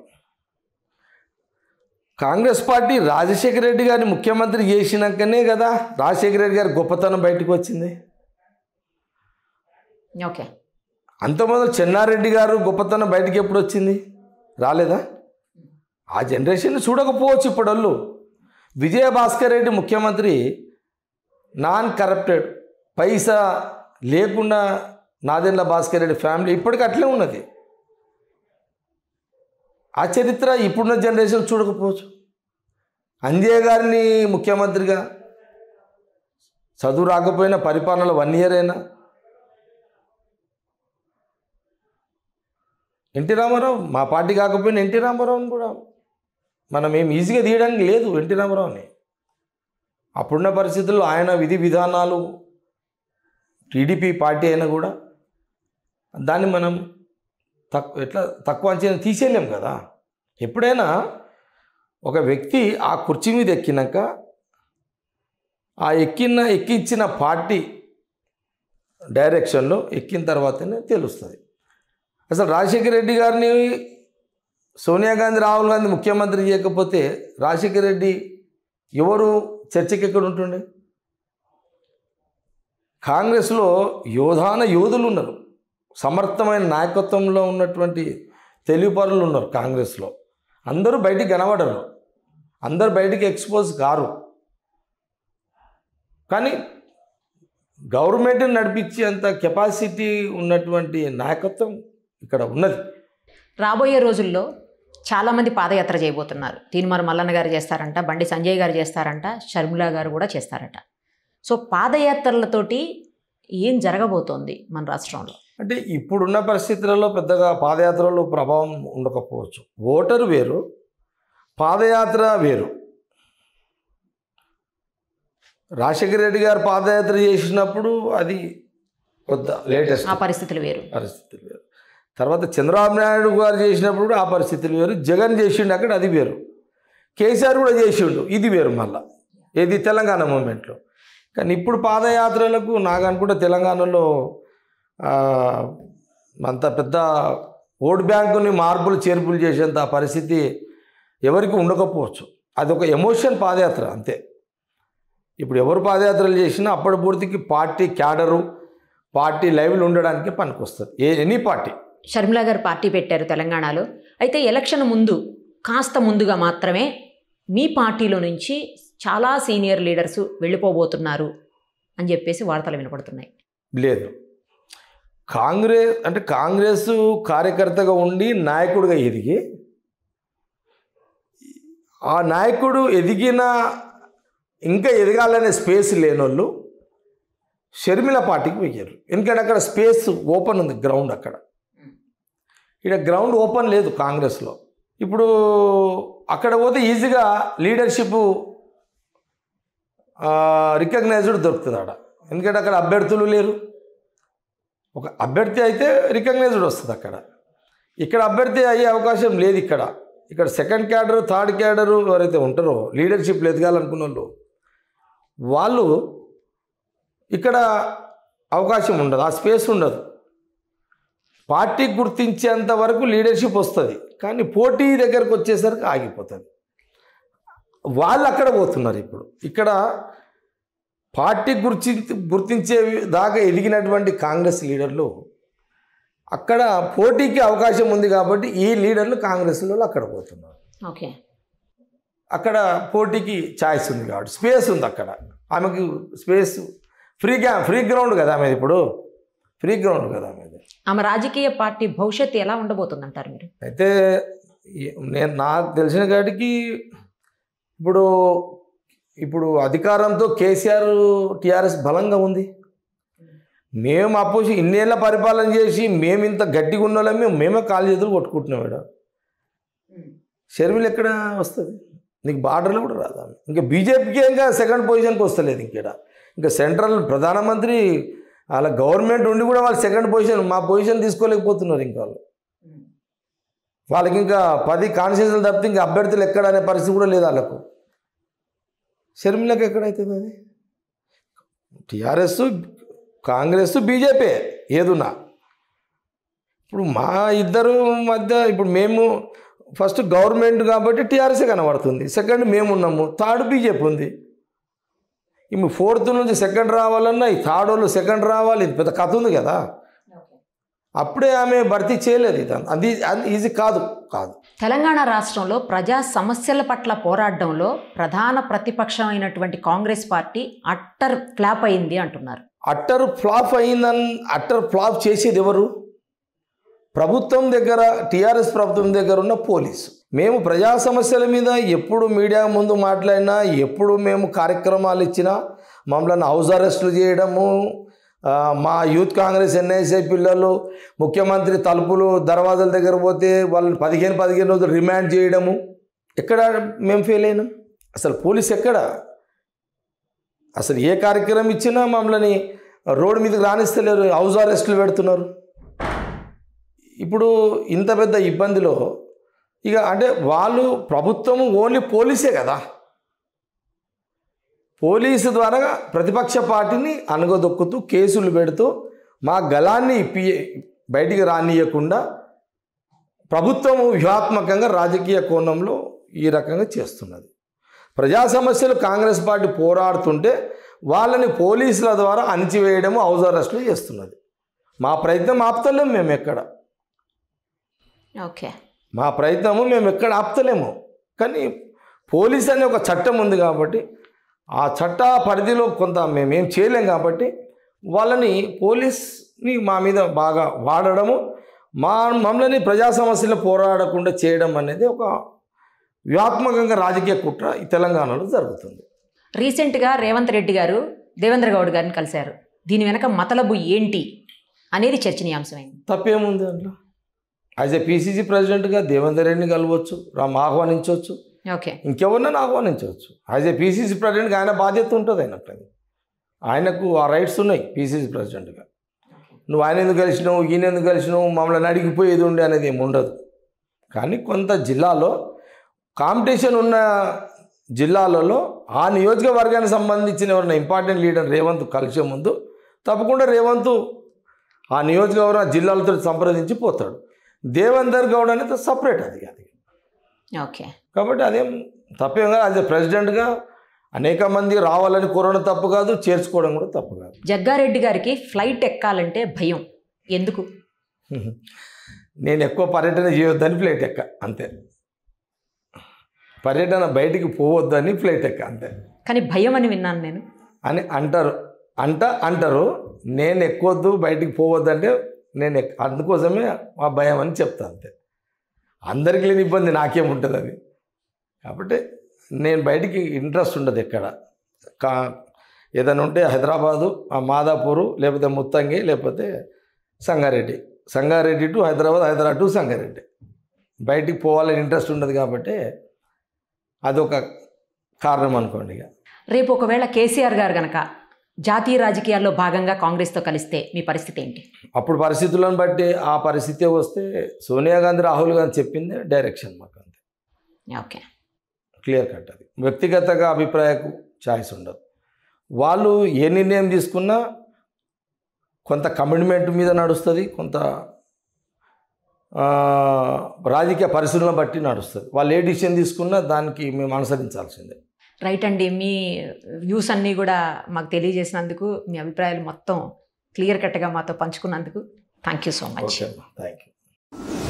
కాంగ్రెస్ పార్టీ రాజశేఖర రెడ్డి గారిని ముఖ్యమంత్రి చేసినాకనే కదా రాజశేఖర రెడ్డి గారి గొప్పతనం బయటకు వచ్చింది ఓకే అంత అంతమంది చెన్నారెడ్డి గారు గొప్పతనం బయటకు ఎప్పుడు వచ్చింది రాలేదా ఆ జనరేషన్ చూడకపోవచ్చు ఇప్పుడళ్ళు విజయభాస్కర్ రెడ్డి ముఖ్యమంత్రి నాన్ కరప్టెడ్ పైసా లేకుండా నాదెండ్ల భాస్కర్ రెడ్డి ఫ్యామిలీ ఇప్పటికీ అట్లే ఉన్నది ఆ చరిత్ర ఇప్పుడున్న జనరేషన్ చూడకపోవచ్చు అంజయ్య గారిని ముఖ్యమంత్రిగా చదువు రాకపోయినా పరిపాలనలో వన్ ఇయర్ అయినా ఎన్టీ రామారావు మా పార్టీ కాకపోయినా ఎన్టీ రామారావుని కూడా మనం ఏం ఈజీగా తీయడానికి లేదు ఎన్టీ రామారావుని అప్పుడున్న పరిస్థితుల్లో ఆయన విధి విధానాలు టీడీపీ పార్టీ అయినా కూడా దాన్ని మనం తక్కువ ఎట్లా తక్కువ అంచనా తీసేయలేం కదా ఎప్పుడైనా ఒక వ్యక్తి ఆ కుర్చీ మీద ఎక్కినాక ఆ ఎక్కిన ఎక్కించిన పార్టీ డైరెక్షన్లో ఎక్కిన తర్వాతనే తెలుస్తుంది అసలు రాజశేఖర రెడ్డి గారిని సోనియా గాంధీ రాహుల్ గాంధీ ముఖ్యమంత్రి చేయకపోతే రాజశేఖర రెడ్డి ఎవరు చర్చకి ఎక్కడ ఉంటుండే కాంగ్రెస్లో యోధాన యోధులు ఉన్నారు సమర్థమైన నాయకత్వంలో ఉన్నటువంటి తెలివిపరులు ఉన్నారు కాంగ్రెస్లో అందరూ బయటికి కనబడరు అందరు బయటికి ఎక్స్పోజ్ కారు కానీ గవర్నమెంట్ని నడిపించేంత కెపాసిటీ ఉన్నటువంటి నాయకత్వం ఇక్కడ ఉన్నది రాబోయే రోజుల్లో చాలామంది పాదయాత్ర చేయబోతున్నారు తీనుమారు మల్లన్న గారు చేస్తారంట బండి సంజయ్ గారు చేస్తారంట షర్ములా గారు కూడా చేస్తారట సో పాదయాత్రలతోటి ఏం జరగబోతోంది మన రాష్ట్రంలో అంటే ఇప్పుడున్న పరిస్థితులలో పెద్దగా పాదయాత్రలో ప్రభావం ఉండకపోవచ్చు ఓటరు వేరు పాదయాత్ర వేరు రాజశేఖర రెడ్డి గారు పాదయాత్ర చేసినప్పుడు అది కొద్ది లేటెస్ట్ ఆ పరిస్థితులు వేరు పరిస్థితులు వేరు తర్వాత చంద్రబాబు నాయుడు గారు చేసినప్పుడు ఆ పరిస్థితులు వేరు జగన్ చేసిండు అక్కడ అది వేరు కేసీఆర్ కూడా చేసిండు ఇది వేరు మళ్ళీ ఏది తెలంగాణ మూమెంట్లో కానీ ఇప్పుడు పాదయాత్రలకు నాకు అనుకుంటే తెలంగాణలో అంత పెద్ద ఓట్ బ్యాంకుని మార్పులు చేర్పులు చేసేంత పరిస్థితి ఎవరికి ఉండకపోవచ్చు అది ఒక ఎమోషన్ పాదయాత్ర అంతే ఇప్పుడు ఎవరు పాదయాత్రలు చేసినా అప్పటి పూర్తికి పార్టీ క్యాడరు పార్టీ లైవ్లు ఉండడానికి పనికొస్తుంది ఏ ఎనీ పార్టీ షర్మిలా గారు పార్టీ పెట్టారు తెలంగాణలో అయితే ఎలక్షన్ ముందు కాస్త ముందుగా మాత్రమే మీ పార్టీలో నుంచి చాలా సీనియర్ లీడర్స్ వెళ్ళిపోబోతున్నారు అని చెప్పేసి వార్తలు వినపడుతున్నాయి లేదు కాంగ్రెస్ అంటే కాంగ్రెస్ కార్యకర్తగా ఉండి నాయకుడిగా ఎదిగి ఆ నాయకుడు ఎదిగిన ఇంకా ఎదగాలనే స్పేస్ లేనోళ్ళు షర్మిల పార్టీకి పోయారు ఎందుకంటే అక్కడ స్పేస్ ఓపెన్ ఉంది గ్రౌండ్ అక్కడ ఇక్కడ గ్రౌండ్ ఓపెన్ లేదు కాంగ్రెస్లో ఇప్పుడు అక్కడ పోతే ఈజీగా లీడర్షిప్ రికగ్నైజ్డ్ దొరుకుతుంది అక్కడ ఎందుకంటే అక్కడ అభ్యర్థులు లేరు ఒక అభ్యర్థి అయితే రికగ్నైజ్డ్ వస్తుంది అక్కడ ఇక్కడ అభ్యర్థి అయ్యే అవకాశం లేదు ఇక్కడ ఇక్కడ సెకండ్ క్యాడరు థర్డ్ క్యాడరు ఎవరైతే ఉంటారో లీడర్షిప్లు ఎదగాలనుకున్న వాళ్ళు వాళ్ళు ఇక్కడ అవకాశం ఉండదు ఆ స్పేస్ ఉండదు పార్టీ గుర్తించేంత వరకు లీడర్షిప్ వస్తుంది కానీ పోటీ దగ్గరకు వచ్చేసరికి ఆగిపోతుంది వాళ్ళు అక్కడ పోతున్నారు ఇప్పుడు ఇక్కడ పార్టీ గుర్తి గుర్తించే దాకా ఎదిగినటువంటి కాంగ్రెస్ లీడర్లు అక్కడ పోటీకి అవకాశం ఉంది కాబట్టి ఈ లీడర్లు కాంగ్రెస్ వాళ్ళు అక్కడ పోతున్నారు ఓకే అక్కడ పోటీకి ఛాయిస్ ఉంది కాబట్టి స్పేస్ ఉంది అక్కడ ఆమెకు స్పేస్ ఫ్రీ గ్యా ఫ్రీ గ్రౌండ్ కదా ఆమె ఇప్పుడు ఫ్రీ గ్రౌండ్ కదా ఆమెది ఆమె రాజకీయ పార్టీ భవిష్యత్తు ఎలా ఉండబోతుంది అంటారు మీరు అయితే నేను నాకు తెలిసిన కాడికి ఇప్పుడు ఇప్పుడు అధికారంతో కేసీఆర్ టీఆర్ఎస్ బలంగా ఉంది మేము అపోజి ఇన్నేళ్ళ పరిపాలన చేసి మేము ఇంత గట్టిగా ఉండాలని మేము మేమే కాలు చేతులు కొట్టుకుంటున్నాం ఇక్కడ షర్మిలు ఎక్కడ వస్తుంది నీకు బార్డర్లో కూడా రాదా ఇంకా బీజేపీకి ఇంకా సెకండ్ పొజిషన్కి వస్తలేదు ఇంకేడ ఇంకా సెంట్రల్ ప్రధానమంత్రి అలా గవర్నమెంట్ ఉండి కూడా వాళ్ళు సెకండ్ పొజిషన్ మా పొజిషన్ తీసుకోలేకపోతున్నారు ఇంకా వాళ్ళు వాళ్ళకి ఇంకా పది కాన్స్టిట్యూన్సీలు తప్పితే ఇంకా అభ్యర్థులు ఎక్కడ అనే పరిస్థితి కూడా లేదు వాళ్ళకు షర్మిలకు ఎక్కడైతుంది అది టీఆర్ఎస్ కాంగ్రెస్ బీజేపీ ఏదున్నా ఇప్పుడు మా ఇద్దరు మధ్య ఇప్పుడు మేము ఫస్ట్ గవర్నమెంట్ కాబట్టి టీఆర్ఎస్ కనబడుతుంది సెకండ్ మేము ఉన్నాము థర్డ్ బీజేపీ ఉంది ఇప్పుడు ఫోర్త్ నుంచి సెకండ్ రావాలన్నా ఈ థర్డ్ వాళ్ళు సెకండ్ రావాలి పెద్ద కథ ఉంది కదా అప్పుడే ఆమె భర్తీ చేయలేదు ఇతను అది అది ఈజీ కాదు కాదు తెలంగాణ రాష్ట్రంలో ప్రజా సమస్యల పట్ల పోరాడడంలో ప్రధాన ప్రతిపక్షం అయినటువంటి కాంగ్రెస్ పార్టీ అట్టర్ ఫ్లాప్ అయింది అంటున్నారు అట్టర్ ఫ్లాప్ అయిందని అట్టర్ ఫ్లాప్ చేసేది ఎవరు ప్రభుత్వం దగ్గర టీఆర్ఎస్ ప్రభుత్వం దగ్గర ఉన్న పోలీసు మేము ప్రజా సమస్యల మీద ఎప్పుడు మీడియా ముందు మాట్లాడినా ఎప్పుడు మేము కార్యక్రమాలు ఇచ్చినా మమ్మల్ని హౌస్ అరెస్టులు చేయడము మా యూత్ కాంగ్రెస్ ఎన్ఐసీ పిల్లలు ముఖ్యమంత్రి తలుపులు దర్వాజాల దగ్గర పోతే వాళ్ళని పదిహేను పదిహేను రోజులు రిమాండ్ చేయడము ఎక్కడ మేము ఫెయిల్ అయినాం అసలు పోలీస్ ఎక్కడ అసలు ఏ కార్యక్రమం ఇచ్చినా మమ్మల్ని రోడ్డు మీదకి రాణిస్తలేరు హౌస్ అరెస్టులు పెడుతున్నారు ఇప్పుడు ఇంత పెద్ద ఇబ్బందిలో ఇక అంటే వాళ్ళు ప్రభుత్వము ఓన్లీ పోలీసే కదా పోలీసు ద్వారా ప్రతిపక్ష పార్టీని అనగదొక్కుతూ కేసులు పెడుతూ మా గలాన్ని బయటికి రానియకుండా ప్రభుత్వం వ్యూహాత్మకంగా రాజకీయ కోణంలో ఈ రకంగా చేస్తున్నది ప్రజా సమస్యలు కాంగ్రెస్ పార్టీ పోరాడుతుంటే వాళ్ళని పోలీసుల ద్వారా అణిచివేయడము హౌజ్ అరెస్ట్లు చేస్తున్నది మా ప్రయత్నం ఆపుతలేము మేము ఎక్కడ ఓకే మా ప్రయత్నము మేము ఎక్కడ ఆపుతలేము కానీ పోలీస్ అనే ఒక చట్టం ఉంది కాబట్టి ఆ చట్ట పరిధిలో కొంత మేమేం చేయలేం కాబట్టి వాళ్ళని పోలీస్ని మా మీద బాగా వాడడము మా మమ్మల్ని ప్రజా సమస్యలు పోరాడకుండా చేయడం అనేది ఒక వ్యాత్మకంగా రాజకీయ కుట్ర ఈ తెలంగాణలో జరుగుతుంది రీసెంట్గా రేవంత్ రెడ్డి గారు దేవేంద్ర గౌడ్ గారిని కలిశారు దీని వెనక మతలబు ఏంటి అనేది చర్చనీయాంశమైంది తప్పేముంది అందులో యాజ్ ఏ పీసీసీ ప్రెసిడెంట్గా దేవేంద్ర రెడ్డిని కలవచ్చు రామ్ ఆహ్వానించవచ్చు ఓకే ఇంకెవరినైనా ఆహ్వానించవచ్చు యాజ్ ఏ పీసీసీ ప్రెసిడెంట్గా ఆయన బాధ్యత ఉంటుంది ఆయనకు అది ఆయనకు ఆ రైట్స్ ఉన్నాయి పీసీసీ ప్రెసిడెంట్గా నువ్వు ఆయన ఎందుకు కలిసినావు ఈయన ఎందుకు కలిసినావు మమ్మల్ని అడిగిపోయేది ఉండి అనేది ఏమి ఉండదు కానీ కొంత జిల్లాలో కాంపిటీషన్ ఉన్న జిల్లాలలో ఆ నియోజకవర్గానికి సంబంధించిన ఎవరైనా ఇంపార్టెంట్ లీడర్ రేవంత్ కలిసే ముందు తప్పకుండా రేవంత్ ఆ నియోజకవర్గ జిల్లాలతో సంప్రదించి పోతాడు దేవేందర్ గౌడ్ అనేది సపరేట్ అది అది ఓకే కాబట్టి అదేం తప్పేం కాదు అది ప్రెసిడెంట్గా అనేక మంది రావాలని కోరడం తప్పు కాదు చేర్చుకోవడం కూడా తప్పు కాదు జగ్గారెడ్డి గారికి ఫ్లైట్ ఎక్కాలంటే భయం ఎందుకు నేను ఎక్కువ పర్యటన చేయొద్దని ఫ్లైట్ ఎక్క అంతే పర్యటన బయటికి పోవద్దని ఫ్లైట్ ఎక్క అంతే కానీ భయం అని విన్నాను నేను అని అంటారు అంట అంటారు నేను ఎక్కువద్దు బయటికి పోవద్దంటే నేను అందుకోసమే ఆ భయం అని చెప్తాను అంతే అందరికీ లేని ఇబ్బంది నాకేముంటుంది అది కాబట్టి నేను బయటికి ఇంట్రెస్ట్ ఉండదు ఎక్కడ కా ఏదైనా ఉంటే హైదరాబాదు మాదాపూరు లేకపోతే ముత్తంగి లేకపోతే సంగారెడ్డి సంగారెడ్డి టు హైదరాబాద్ హైదరాబాద్ టు సంగారెడ్డి బయటికి పోవాలని ఇంట్రెస్ట్ ఉండదు కాబట్టి అదొక కారణం అనుకోండి ఇక రేపు ఒకవేళ కేసీఆర్ గారు కనుక జాతీయ రాజకీయాల్లో భాగంగా కాంగ్రెస్తో కలిస్తే మీ పరిస్థితి ఏంటి అప్పుడు పరిస్థితులను బట్టి ఆ పరిస్థితి వస్తే సోనియా గాంధీ రాహుల్ గాంధీ చెప్పింది డైరెక్షన్ మాకు అంతే ఓకే క్లియర్ కట్ అది వ్యక్తిగతంగా అభిప్రాయకు ఛాయిస్ ఉండదు వాళ్ళు ఏ నిర్ణయం తీసుకున్నా కొంత కమిట్మెంట్ మీద నడుస్తుంది కొంత రాజకీయ పరిస్థితులను బట్టి నడుస్తుంది వాళ్ళు ఏ డిసిషన్ తీసుకున్నా దానికి మేము అనుసరించాల్సిందే రైట్ అండి మీ వ్యూస్ అన్నీ కూడా మాకు తెలియజేసినందుకు మీ అభిప్రాయాలు మొత్తం క్లియర్ కట్గా మాతో పంచుకున్నందుకు thank you so much thank you